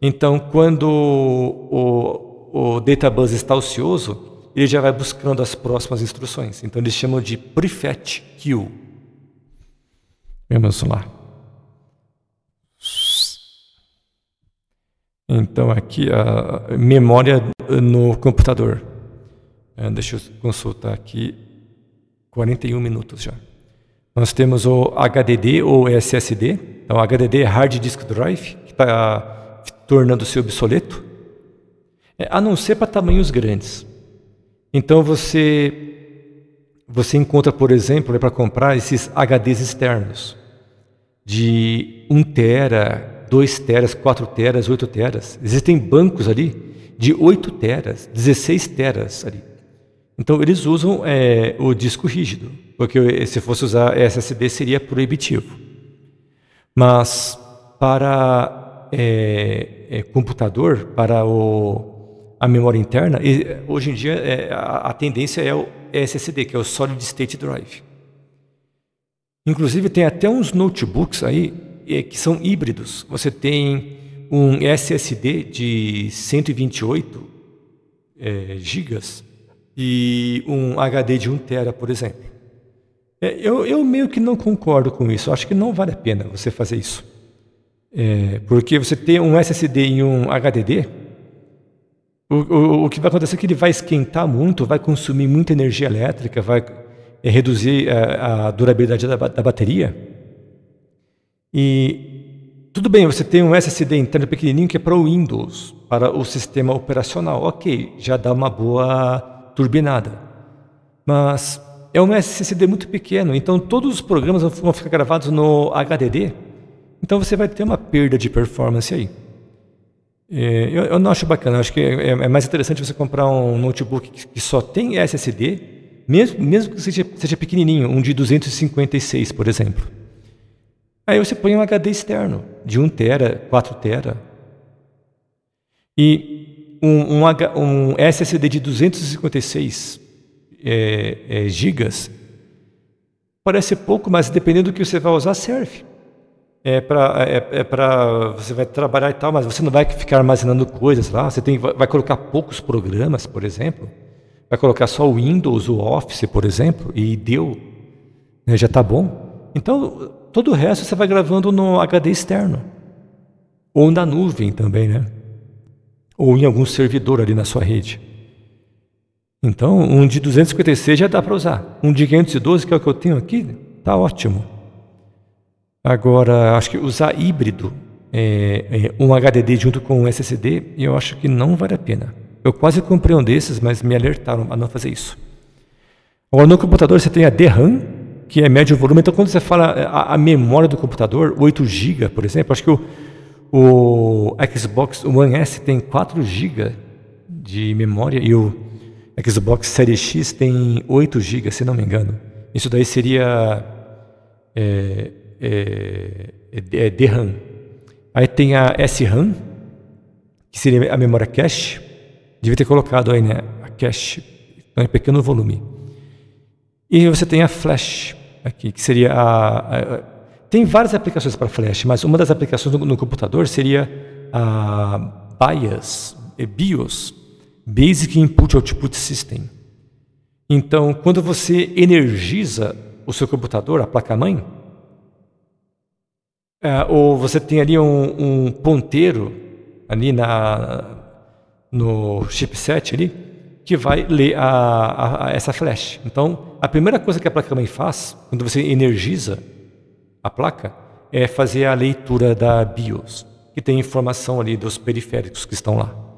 Então, quando o, o, database está ocioso, ele já vai buscando as próximas instruções. Então, eles chamam de prefetch queue. Vamos lá. Então, aqui a memória no computador. É, deixa eu consultar aqui. 41 minutos já. Nós temos o HDD ou SSD. Então, HDD é Hard Disk Drive, que está ah, tornando-se obsoleto, é, a não ser para tamanhos grandes. Então, você você encontra, por exemplo, é para comprar esses HDs externos de 1 tera, 2 teras, 4 teras, 8 teras. Existem bancos ali de 8 teras, 16 teras ali. Então eles usam é, o disco rígido porque se fosse usar SSD seria proibitivo. Mas para é, é, computador, para o, a memória interna, hoje em dia é, a, a, tendência é o SSD, que é o Solid State Drive. Inclusive tem até uns notebooks aí é, que são híbridos. Você tem um SSD de 128 é, gigas e um HD de 1 tera, por exemplo. É, eu, eu meio que não concordo com isso. Acho que não vale a pena você fazer isso. É, porque você ter um SSD em um HDD, o, o, o, que vai acontecer é que ele vai esquentar muito, vai consumir muita energia elétrica, vai é, reduzir a, a durabilidade da, da, bateria. E tudo bem, você tem um SSD interno pequenininho que é para o Windows, para o sistema operacional. Ok, já dá uma boa turbinada. Mas é um SSD muito pequeno, então todos os programas vão ficar gravados no HDD, então você vai ter uma perda de performance aí. É, eu, eu, não acho bacana, acho que é, é, mais interessante você comprar um notebook que, que só tem SSD, mesmo, mesmo que seja, seja pequenininho, um de 256, por exemplo. Aí você põe um HD externo, de 1 tera, 4 tera. E um, um, um SSD de 256 é, é, gigas, parece pouco, mas dependendo do que você vai usar, serve. É para é, é pra, você vai trabalhar e tal, mas você não vai ficar armazenando coisas lá. Você tem, vai colocar poucos programas, por exemplo. Vai colocar só o Windows, o Office, por exemplo, e deu. Né, já está bom. Então, todo o resto você vai gravando no HD externo. Ou na nuvem também, né? Ou em algum servidor ali na sua rede. Então, um de 256 já dá para usar. Um de 512, que é o que eu tenho aqui, tá ótimo. Agora, acho que usar híbrido, é, é, um HDD junto com um SSD, eu acho que não vale a pena. Eu quase comprei um desses, mas me alertaram a não fazer isso. Agora, no computador você tem a DRAM, que é médio volume. Então, quando você fala é, a, a memória do computador, 8 GB, por exemplo, acho que o, o Xbox One S tem 4 GB de memória e o Xbox é Series X tem 8 GB, se não me engano. Isso daí seria é, é, é, é DRAM. Aí tem a SRAM, que seria a memória cache. Devia ter colocado aí, né? A cache, então, né, em pequeno volume. E você tem a flash aqui, que seria a, a, a tem várias aplicações para flash, mas uma das aplicações no, no computador seria a BIOS, é BIOS Basic Input Output System. Então, quando você energiza o seu computador, a placa-mãe, é, ou você tem ali um, um ponteiro ali na, no chipset ali, que vai ler a, a, a essa flash. Então, a primeira coisa que a placa-mãe faz, quando você energiza a placa, é fazer a leitura da BIOS, que tem informação ali dos periféricos que estão lá.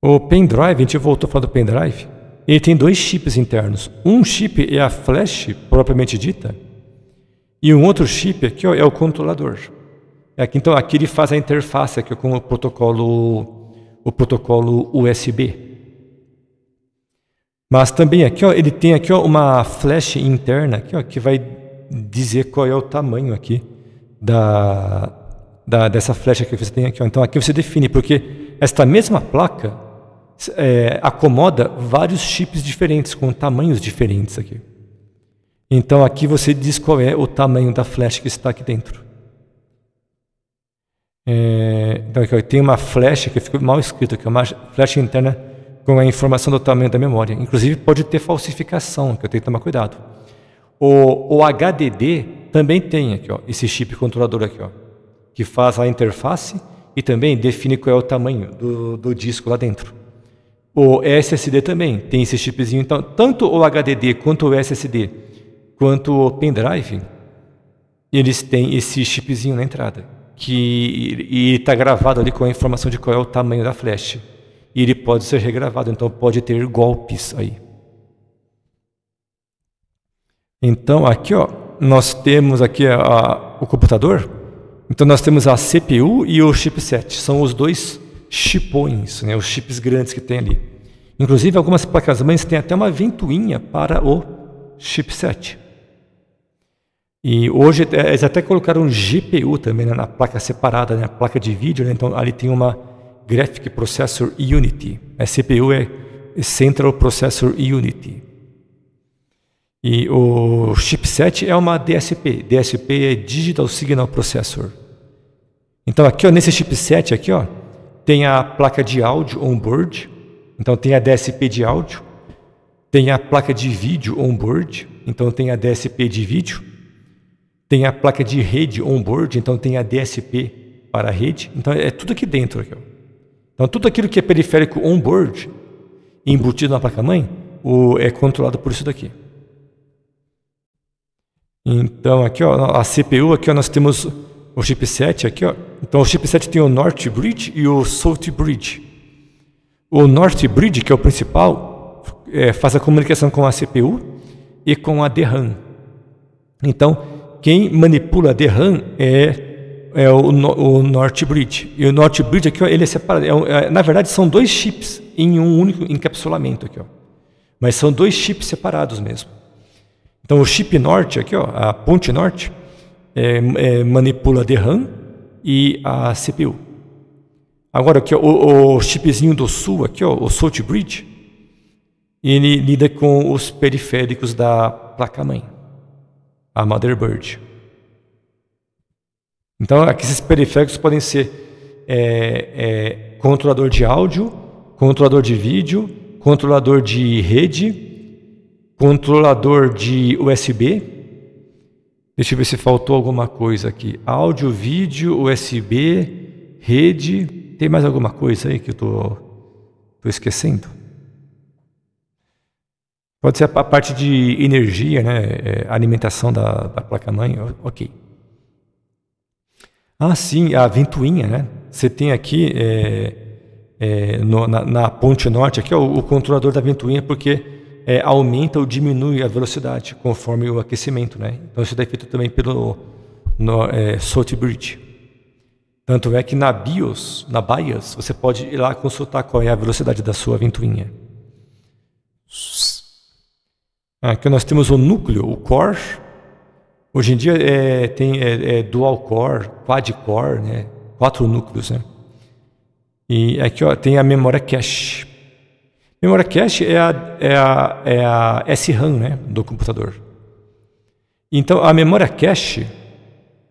O pendrive, a gente voltou a falar do pendrive, ele tem dois chips internos. Um chip é a flash propriamente dita, e um outro chip aqui ó, é o controlador. Aqui, é então aqui ele faz a interface aqui com o protocolo, o protocolo USB. Mas também aqui ó, ele tem aqui ó, uma flash interna aqui, ó, que vai dizer qual é o tamanho aqui da, da dessa flecha que você tem aqui. Ó. Então aqui você define, porque esta mesma placa é, acomoda vários chips diferentes, com tamanhos diferentes aqui. Então aqui você diz qual é o tamanho da flash que está aqui dentro. É, então aqui ó, tem uma flecha que ficou mal escrito aqui, uma flecha interna com a informação do tamanho da memória. Inclusive pode ter falsificação, que eu tenho que tomar cuidado. O, o HDD também tem aqui, ó, esse chip controlador aqui, ó, que faz a interface e também define qual é o tamanho do, do disco lá dentro. O SSD também tem esse chipzinho, então tanto o HDD quanto o SSD, quanto o pendrive, eles têm esse chipzinho na entrada, que e está gravado ali com a informação de qual é o tamanho da flash. E ele pode ser regravado, então pode ter golpes aí. Então aqui ó, nós temos aqui a, a, o computador. Então nós temos a CPU e o chipset, são os dois chipões, né, os chips grandes que tem ali. Inclusive, algumas placas-mães têm até uma ventoinha para o chipset. E hoje eles até colocaram um GPU também né, na placa separada, na né, placa de vídeo, né, então ali tem uma Graphic Processor Unity. A CPU é Central Processor Unity. E o chipset é uma DSP. DSP é Digital Signal Processor. Então aqui ó, nesse chipset aqui ó, tem a placa de áudio on-board, então tem a DSP de áudio, tem a placa de vídeo on-board, então tem a DSP de vídeo, tem a placa de rede on-board, então tem a DSP para a rede, então é tudo aqui dentro. Então tudo aquilo que é periférico on-board, embutido na placa-mãe, é controlado por isso daqui. Então aqui ó, a CPU aqui ó, nós temos o chipset aqui, ó. Então o chipset tem o North Bridge e o South Bridge. O North Bridge, que é o principal, é, faz a comunicação com a CPU e com a DRAM. Então, quem manipula a DRAM é, é o, o North Bridge. E o North Bridge aqui, ó, ele é separado. É, é, na verdade, são dois chips em um único encapsulamento aqui, ó. Mas são dois chips separados mesmo. Então, o chip norte aqui, ó, a ponte norte, é, é, manipula de RAM e a CPU. Agora, aqui, ó, o, o, chipzinho do Sul, aqui, ó, o Salt Bridge, ele lida com os periféricos da placa-mãe, a motherboard. Então, aqui esses periféricos podem ser é, é, controlador de áudio, controlador de vídeo, controlador de rede, controlador de USB, Deixa eu ver se faltou alguma coisa aqui. Áudio, vídeo, USB, rede. Tem mais alguma coisa aí que eu tô, tô esquecendo? Pode ser a parte de energia, né? É, alimentação da, da placa-mãe. Ok. Ah, sim, a ventoinha, né? Você tem aqui é, é, no, na, na, ponte norte aqui ó, o controlador da ventoinha, porque é, aumenta ou diminui a velocidade conforme o aquecimento, né? Então isso é feito também pelo no, é, Salt Bridge. Tanto é que na BIOS, na BIOS, você pode ir lá consultar qual é a velocidade da sua ventoinha. Ah, aqui nós temos o núcleo, o core. Hoje em dia é, tem é, é dual core, quad core, né? quatro núcleos. Né? E aqui ó, tem a memória cache. Memória cache é a, é a, é a SRAM né, do computador. Então, a memória cache,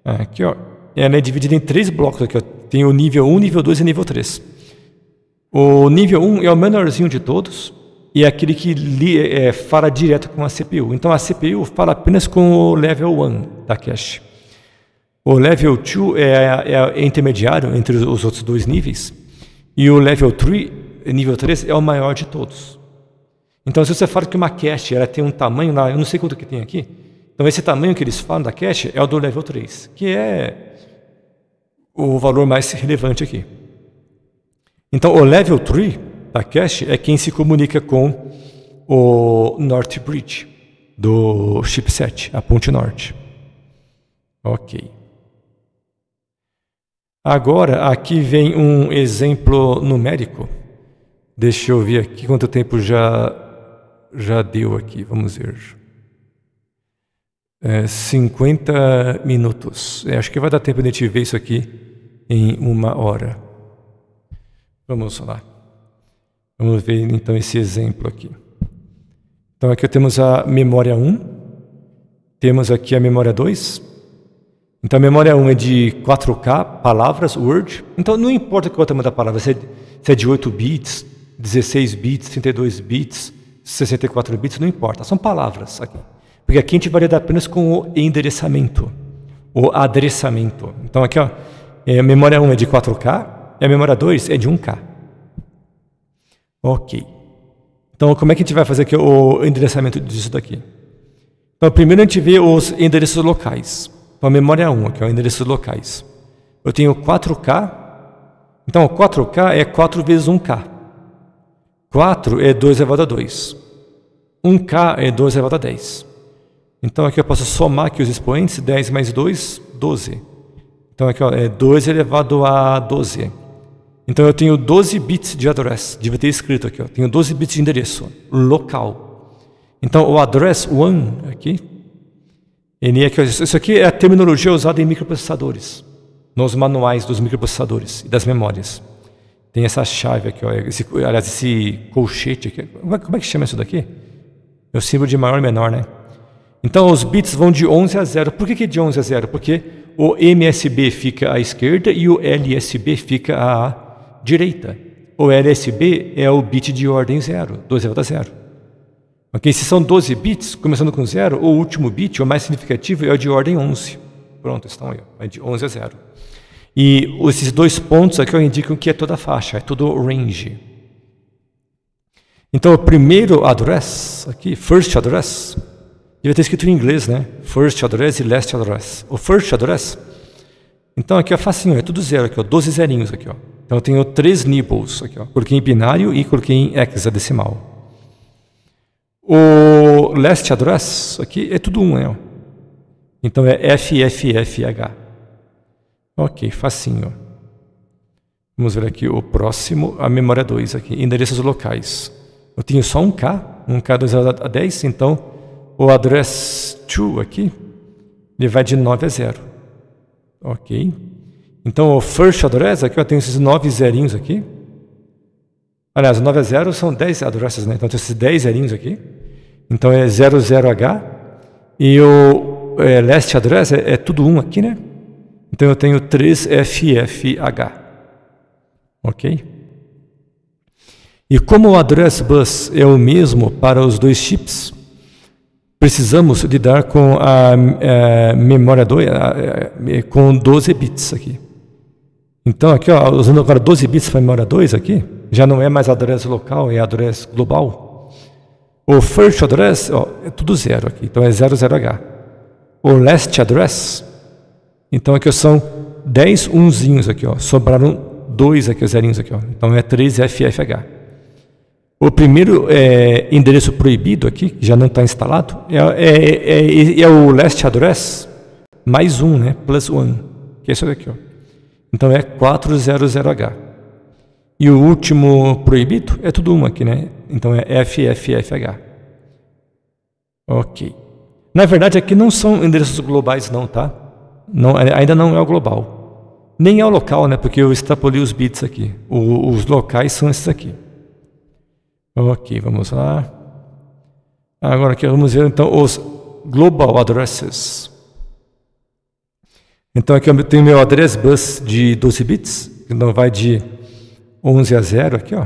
é, aqui, ó, ela é dividida em três blocos. Aqui, ó. Tem o nível 1, nível 2 e nível 3. O nível 1 é o menorzinho de todos e é aquele que li, é, fala direto com a CPU. Então, a CPU fala apenas com o level 1 da cache. O level 2 é, é intermediário entre os outros dois níveis. E o level 3 nível 3 é o maior de todos. Então, se você fala que uma cache ela tem um tamanho lá, eu não sei quanto que tem aqui, então esse tamanho que eles falam da cache é o do level 3, que é o valor mais relevante aqui. Então, o level 3 da cache é quem se comunica com o North Bridge do chipset, a ponte norte. Ok. Agora, aqui vem um exemplo numérico Deixa eu ver aqui quanto tempo já, já deu aqui. Vamos ver. É, 50 minutos. É, acho que vai dar tempo de a gente ver isso aqui em uma hora. Vamos lá. Vamos ver então esse exemplo aqui. Então aqui temos a memória 1. Temos aqui a memória 2. Então a memória 1 é de 4K, palavras, Word. Então não importa qual é o tamanho da palavra, se é, se é de 8 bits, 16 bits, 32 bits, 64 bits, não importa, são palavras aqui. Porque aqui a gente vai lidar apenas com o endereçamento, o adereçamento. Então aqui, ó, é, a memória 1 é de 4K e a memória 2 é de 1K. Ok. Então como é que a gente vai fazer aqui o endereçamento disso daqui? Então primeiro a gente vê os endereços locais. Então a memória 1 aqui, ó, endereços locais. Eu tenho 4K. Então 4K é 4 vezes 1K. 4 é 2 elevado a 2. 1K é 2 elevado a 10. Então aqui eu posso somar aqui os expoentes, 10 mais 2, 12. Então aqui ó, é 2 elevado a 12. Então eu tenho 12 bits de address, devia ter escrito aqui, ó. tenho 12 bits de endereço local. Então o address 1 aqui, ele é aqui, ó, isso aqui é a terminologia usada em microprocessadores, nos manuais dos microprocessadores e das memórias. Tem essa chave aqui, ó, esse, aliás, esse colchete aqui. Como é, como é que chama isso daqui? É o símbolo de maior e menor, né? Então os bits vão de 11 a 0. Por que, que é de 11 a 0? Porque o MSB fica à esquerda e o LSB fica à direita. O LSB é o bit de ordem 0, 12 elevado a 0. Ok, se são 12 bits, começando com 0, o último bit, o mais significativo, é o de ordem 11. Pronto, estão aí, é de 11 a 0. E esses dois pontos aqui indicam que é toda a faixa, é todo o range. Então, o primeiro address, aqui, first address, deve ter escrito em inglês, né? First address e last address. O first address, então aqui é facinho, é tudo zero aqui, ó, 12 zerinhos aqui, ó. Então eu tenho três nibbles aqui, ó. Coloquei em binário e coloquei em hexadecimal. É o last address aqui é tudo um, né? Então é FFFH. Ok, facinho. Vamos ver aqui o próximo, a memória 2 aqui, endereços locais. Eu tenho só um K, um K do a 10, então o address to aqui, ele vai de 9 a 0. Ok. Então o first address aqui, eu tenho esses 9 zerinhos aqui. Aliás, 9 a 0 são 10 addresses, né? Então tem esses 10 zerinhos aqui. Então é 00H. E o é, last address é, é tudo 1 aqui, né? Então eu tenho 3FFH. Ok? E como o address bus é o mesmo para os dois chips, precisamos lidar com a, é, a memória é, 2, é, com 12 bits aqui. Então aqui, ó, usando agora 12 bits para a memória 2 aqui, já não é mais address local, é address global. O first address, ó, é tudo zero aqui, então é 00H. O last address então aqui são 10 unzinhos aqui, ó. Sobraram dois aqui, os zerinhos aqui, ó. Então é 3FFH. O primeiro é, endereço proibido aqui, que já não está instalado, é é, é, é, é, o last address mais um, né? Plus one. Que é isso daqui, ó. Então é 400H. E o último proibido é tudo uma aqui, né? Então é FFFH. Ok. Na verdade, aqui não são endereços globais, não, tá? Não, é, ainda não é o global. Nem é o local, né? Porque eu extrapolei os bits aqui. O, os locais são esses aqui. Ok, vamos lá. Agora aqui vamos ver então os global addresses. Então aqui eu tenho meu address bus de 12 bits, que então vai de 11 a 0 aqui, ó.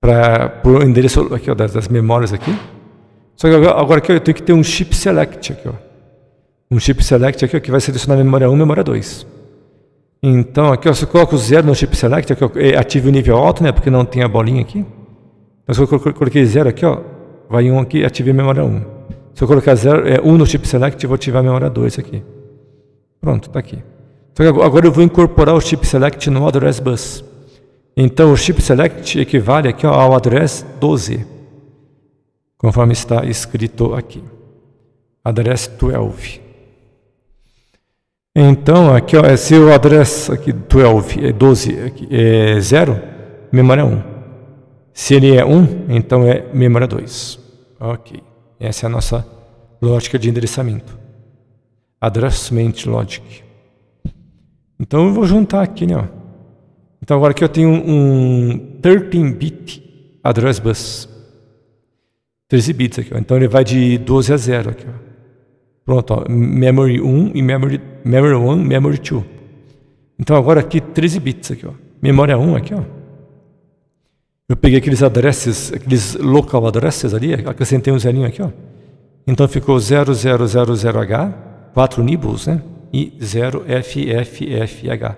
Para o endereço aqui, ó, das, das memórias aqui. Só que agora, agora aqui ó, eu tenho que ter um chip select aqui, ó. Um chip select aqui ó, que vai selecionar memória 1 e memória 2. Então, aqui ó, se eu coloco 0 no chip select, aqui, ó, é, ative o nível alto, né, porque não tem a bolinha aqui. Então, se eu coloquei 0 aqui, ó, vai 1 um aqui, ative a memória 1. Se eu colocar 0, é, 1 no chip select, vou ativar a memória 2 aqui. Pronto, tá aqui. Então, agora eu vou incorporar o chip select no address bus. Então, o chip select equivale aqui ó, ao address 12, conforme está escrito aqui. Address 12. Então, aqui, ó, é se o address aqui, 12, é 12 aqui, é 0, memória 1. Se ele é 1, então é memória 2. Ok. Essa é a nossa lógica de endereçamento. Addressment logic. Então, eu vou juntar aqui, né? Ó. Então, agora aqui eu tenho um 13-bit address bus. 13 bits aqui. Ó. Então, ele vai de 12 a 0 aqui, ó. Pronto, ó, memory 1 e memory, memory 1, memory 2. Então agora aqui 13 bits aqui, ó. Memória 1 aqui, ó. Eu peguei aqueles addresses, aqueles local addresses ali, acrescentei um zerinho aqui, ó. Então ficou 0000H, 4 nibbles, né? E 0FFFH,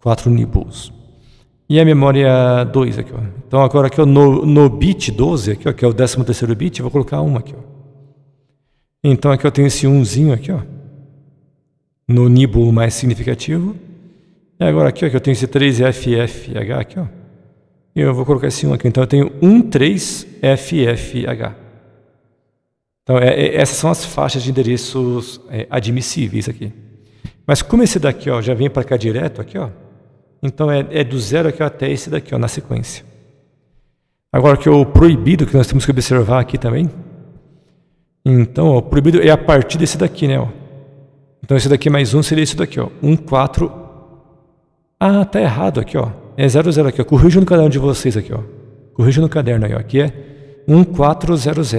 4 nibbles. E a memória 2 aqui, ó. Então agora aqui, ó, no, no bit 12, aqui, ó, que é o 13º bit, eu vou colocar 1 aqui, ó. Então aqui eu tenho esse umzinho aqui, ó, no nibble mais significativo. E agora aqui, ó, que eu tenho esse 3FFH aqui, ó. E eu vou colocar esse 1 aqui. Então eu tenho 13FFH. Então é, é, essas são as faixas de endereços é, admissíveis aqui. Mas como esse daqui, ó, já vem para cá direto aqui, ó. Então é, é do zero aqui até esse daqui, ó, na sequência. Agora que é o proibido que nós temos que observar aqui também então, ó, proibido é a partir desse daqui, né? Ó. Então, esse daqui mais um seria esse daqui, ó. 1, um, 4. Ah, tá errado aqui, ó. É 00 aqui, ó. Corrija no caderno de vocês aqui, ó. Corrija no caderno aí, ó. Aqui é 1400.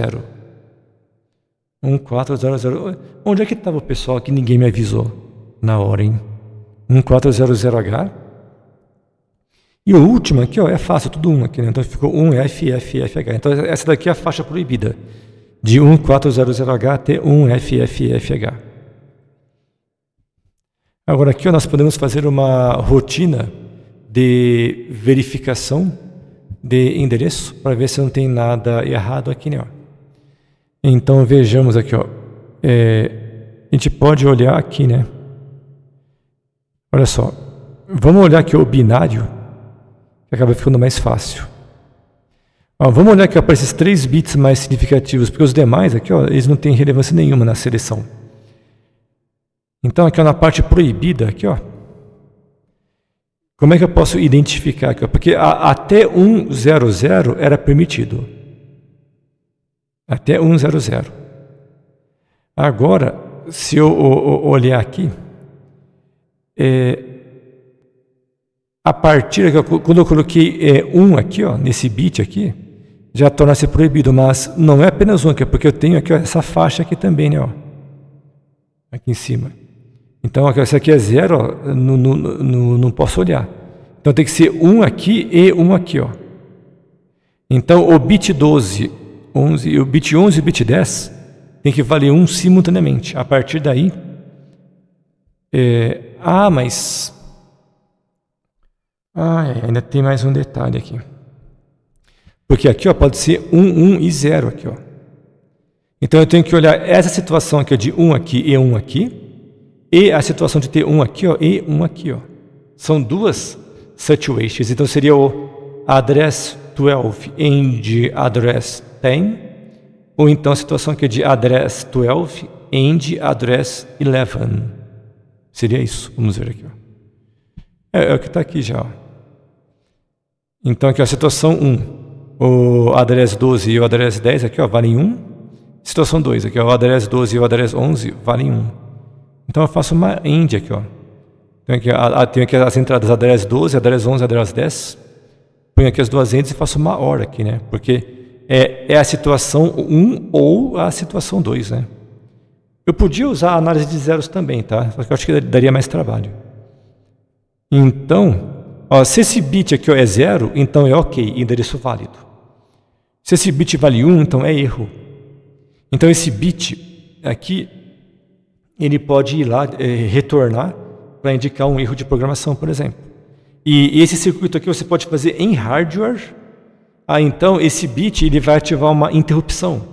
1400. Onde é que estava o pessoal que ninguém me avisou na hora, hein? 1400H. E o último aqui, ó, é fácil, tudo um aqui, né? Então ficou 1FFFH. Então essa daqui é a faixa proibida de 1400H até 1FFFH. Agora, aqui nós podemos fazer uma rotina de verificação de endereço para ver se não tem nada errado aqui. Né, Então, vejamos aqui. Ó, é, a gente pode olhar aqui, né? Olha só. Vamos olhar aqui o binário, que acaba ficando mais fácil. Ó, vamos olhar aqui para esses três bits mais significativos, porque os demais aqui ó, eles não têm relevância nenhuma na seleção. Então aqui ó, na parte proibida, aqui, ó, como é que eu posso identificar aqui? Ó? Porque a, até 100 era permitido. Até 100. Agora, se eu o, o, olhar aqui, é, a partir quando eu coloquei é, 1 aqui, ó, nesse bit aqui, já torna-se proibido, mas não é apenas é porque eu tenho aqui ó, essa faixa aqui também, né? Ó, aqui em cima. Então, aqui, aqui é zero, ó, não posso olhar. Então tem que ser um aqui e um aqui. Ó. Então o bit 12, 11, o bit 11 e o bit 10 tem que valer um simultaneamente. A partir daí. É, ah, mas. Ah, é, ainda tem mais um detalhe aqui. Porque aqui ó, pode ser 1, 1 e 0 aqui. Ó. Então eu tenho que olhar essa situação aqui ó, de 1 aqui e 1 aqui, e a situação de ter 1 aqui ó, e 1 aqui. Ó. São duas situations. Então seria o address 12 and address 10, ou então a situação aqui de address 12 and address 11. Seria isso. Vamos ver aqui. Ó. É, é o que está aqui já. Ó. Então aqui a situação 1 o ADRES 12 e o ADRES 10 aqui ó, valem 1. Situação 2 aqui, ó, o ADRES 12 e o ADRES 11 valem 1. Então eu faço uma end aqui. Ó. Tenho, aqui a, tenho aqui as entradas ADRES 12, ADRES 11 e ADRES 10. Ponho aqui as duas ends e faço uma OR aqui, né? Porque é, é a situação 1 ou a situação 2, né? Eu podia usar a análise de zeros também, tá? Só que eu acho que daria mais trabalho. Então, ó, se esse bit aqui ó, é zero, então é ok, endereço válido. Se esse bit vale 1, então é erro. Então esse bit aqui, ele pode ir lá, é, retornar para indicar um erro de programação, por exemplo. E, esse circuito aqui você pode fazer em hardware. Ah, então esse bit ele vai ativar uma interrupção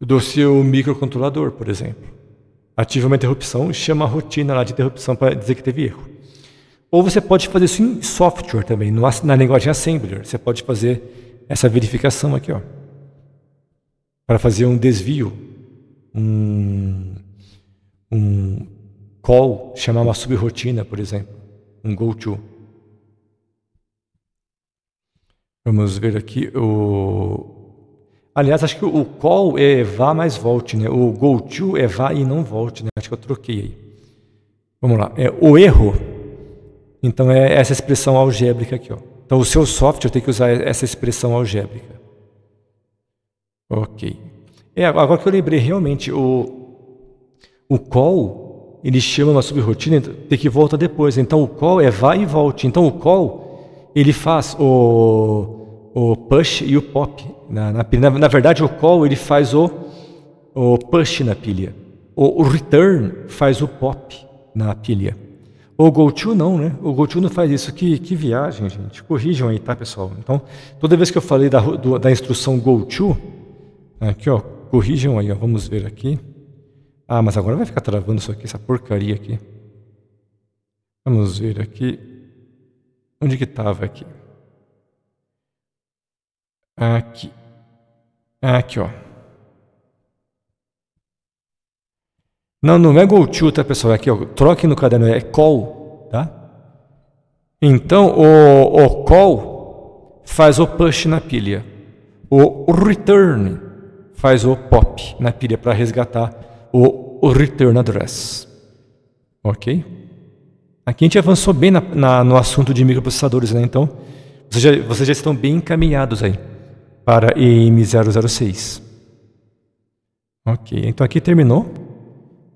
do seu microcontrolador, por exemplo. Ativa uma interrupção, chama a rotina lá de interrupção para dizer que teve erro. Ou você pode fazer isso em software também, na linguagem assembler. Você pode fazer essa verificação aqui, ó, para fazer um desvio, um, um call, chamar uma subrotina, por exemplo, um go-to. Vamos ver aqui o. Aliás, acho que o call é vá mais volte, né? O go to é vá e não volte, né? Acho que eu troquei aí. Vamos lá. É o erro. Então é essa expressão algébrica aqui, ó. Então, o seu software tem que usar essa expressão algébrica. Ok. É, agora que eu lembrei, realmente, o, o call, ele chama uma subrotina, então, tem que voltar depois. Então, o call é vai e volte. Então, o call, ele faz o, o push e o pop na, na pilha. Na, na verdade, o call, ele faz o, o push na pilha. O, o return faz o pop na pilha. O GoTo não, né? O GoTo não faz isso. Que, que viagem, gente. Corrijam aí, tá, pessoal? Então, toda vez que eu falei da, do, da instrução GoTo, aqui, ó, corrijam aí, ó. Vamos ver aqui. Ah, mas agora vai ficar travando isso aqui, essa porcaria aqui. Vamos ver aqui. Onde que estava aqui? Aqui. Aqui, ó. Não, não é go to, tá pessoal? Aqui, é ó, troque no caderno, é call, tá? Então, o, o call faz o push na pilha. O return faz o pop na pilha para resgatar o, o, return address. Ok? Aqui a gente avançou bem na, na, no assunto de microprocessadores, né? Então, vocês já, vocês já estão bem encaminhados aí para EM006. Ok, então aqui terminou.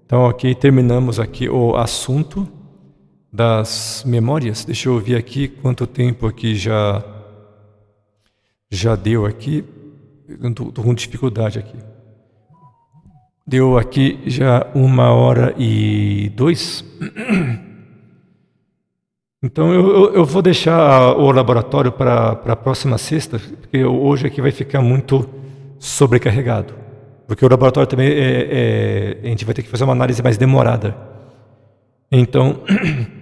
Então, aqui terminamos aqui o assunto das memórias. Deixa eu ver aqui quanto tempo aqui já já deu aqui. Estou com dificuldade aqui. Deu aqui já uma hora e dois. Então eu, eu vou deixar o laboratório para a próxima sexta, porque hoje aqui vai ficar muito sobrecarregado. Porque o laboratório também é, é, a gente vai ter que fazer uma análise mais demorada. Então,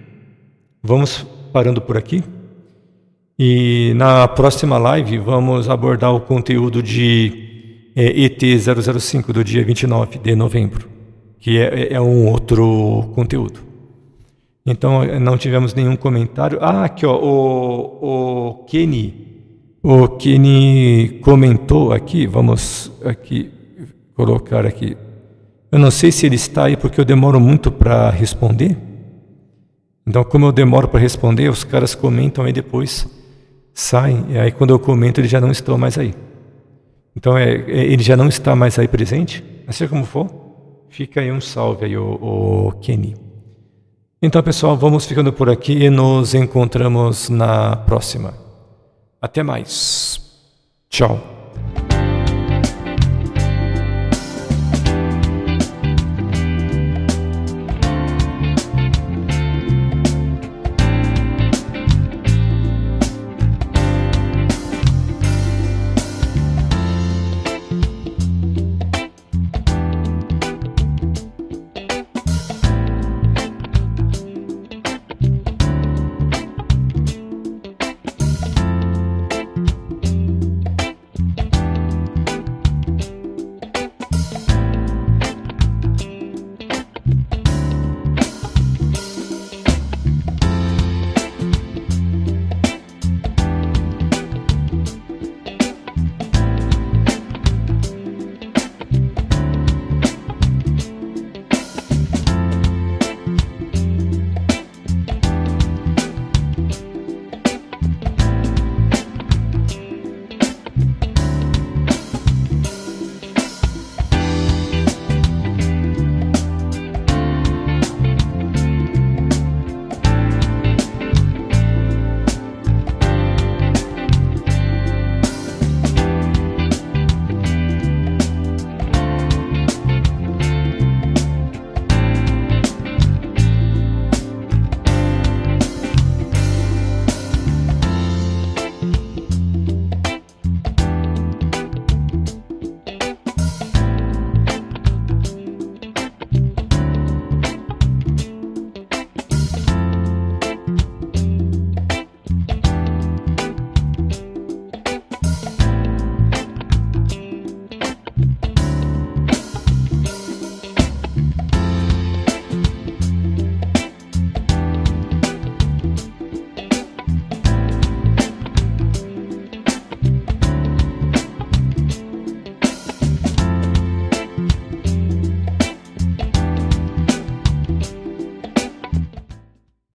vamos parando por aqui. E na próxima live vamos abordar o conteúdo de é, ET005 do dia 29 de novembro, que é, é, é um outro conteúdo. Então não tivemos nenhum comentário. Ah, aqui ó, o, o Kenny, o Kenny comentou aqui. Vamos aqui colocar aqui. Eu não sei se ele está aí porque eu demoro muito para responder. Então, como eu demoro para responder, os caras comentam aí depois saem, e aí quando eu comento eles já não estão mais aí. Então, é, é ele já não está mais aí presente, mas assim seja como for, fica aí um salve aí, o, o Kenny. Então, pessoal, vamos ficando por aqui e nos encontramos na próxima. Até mais. Tchau.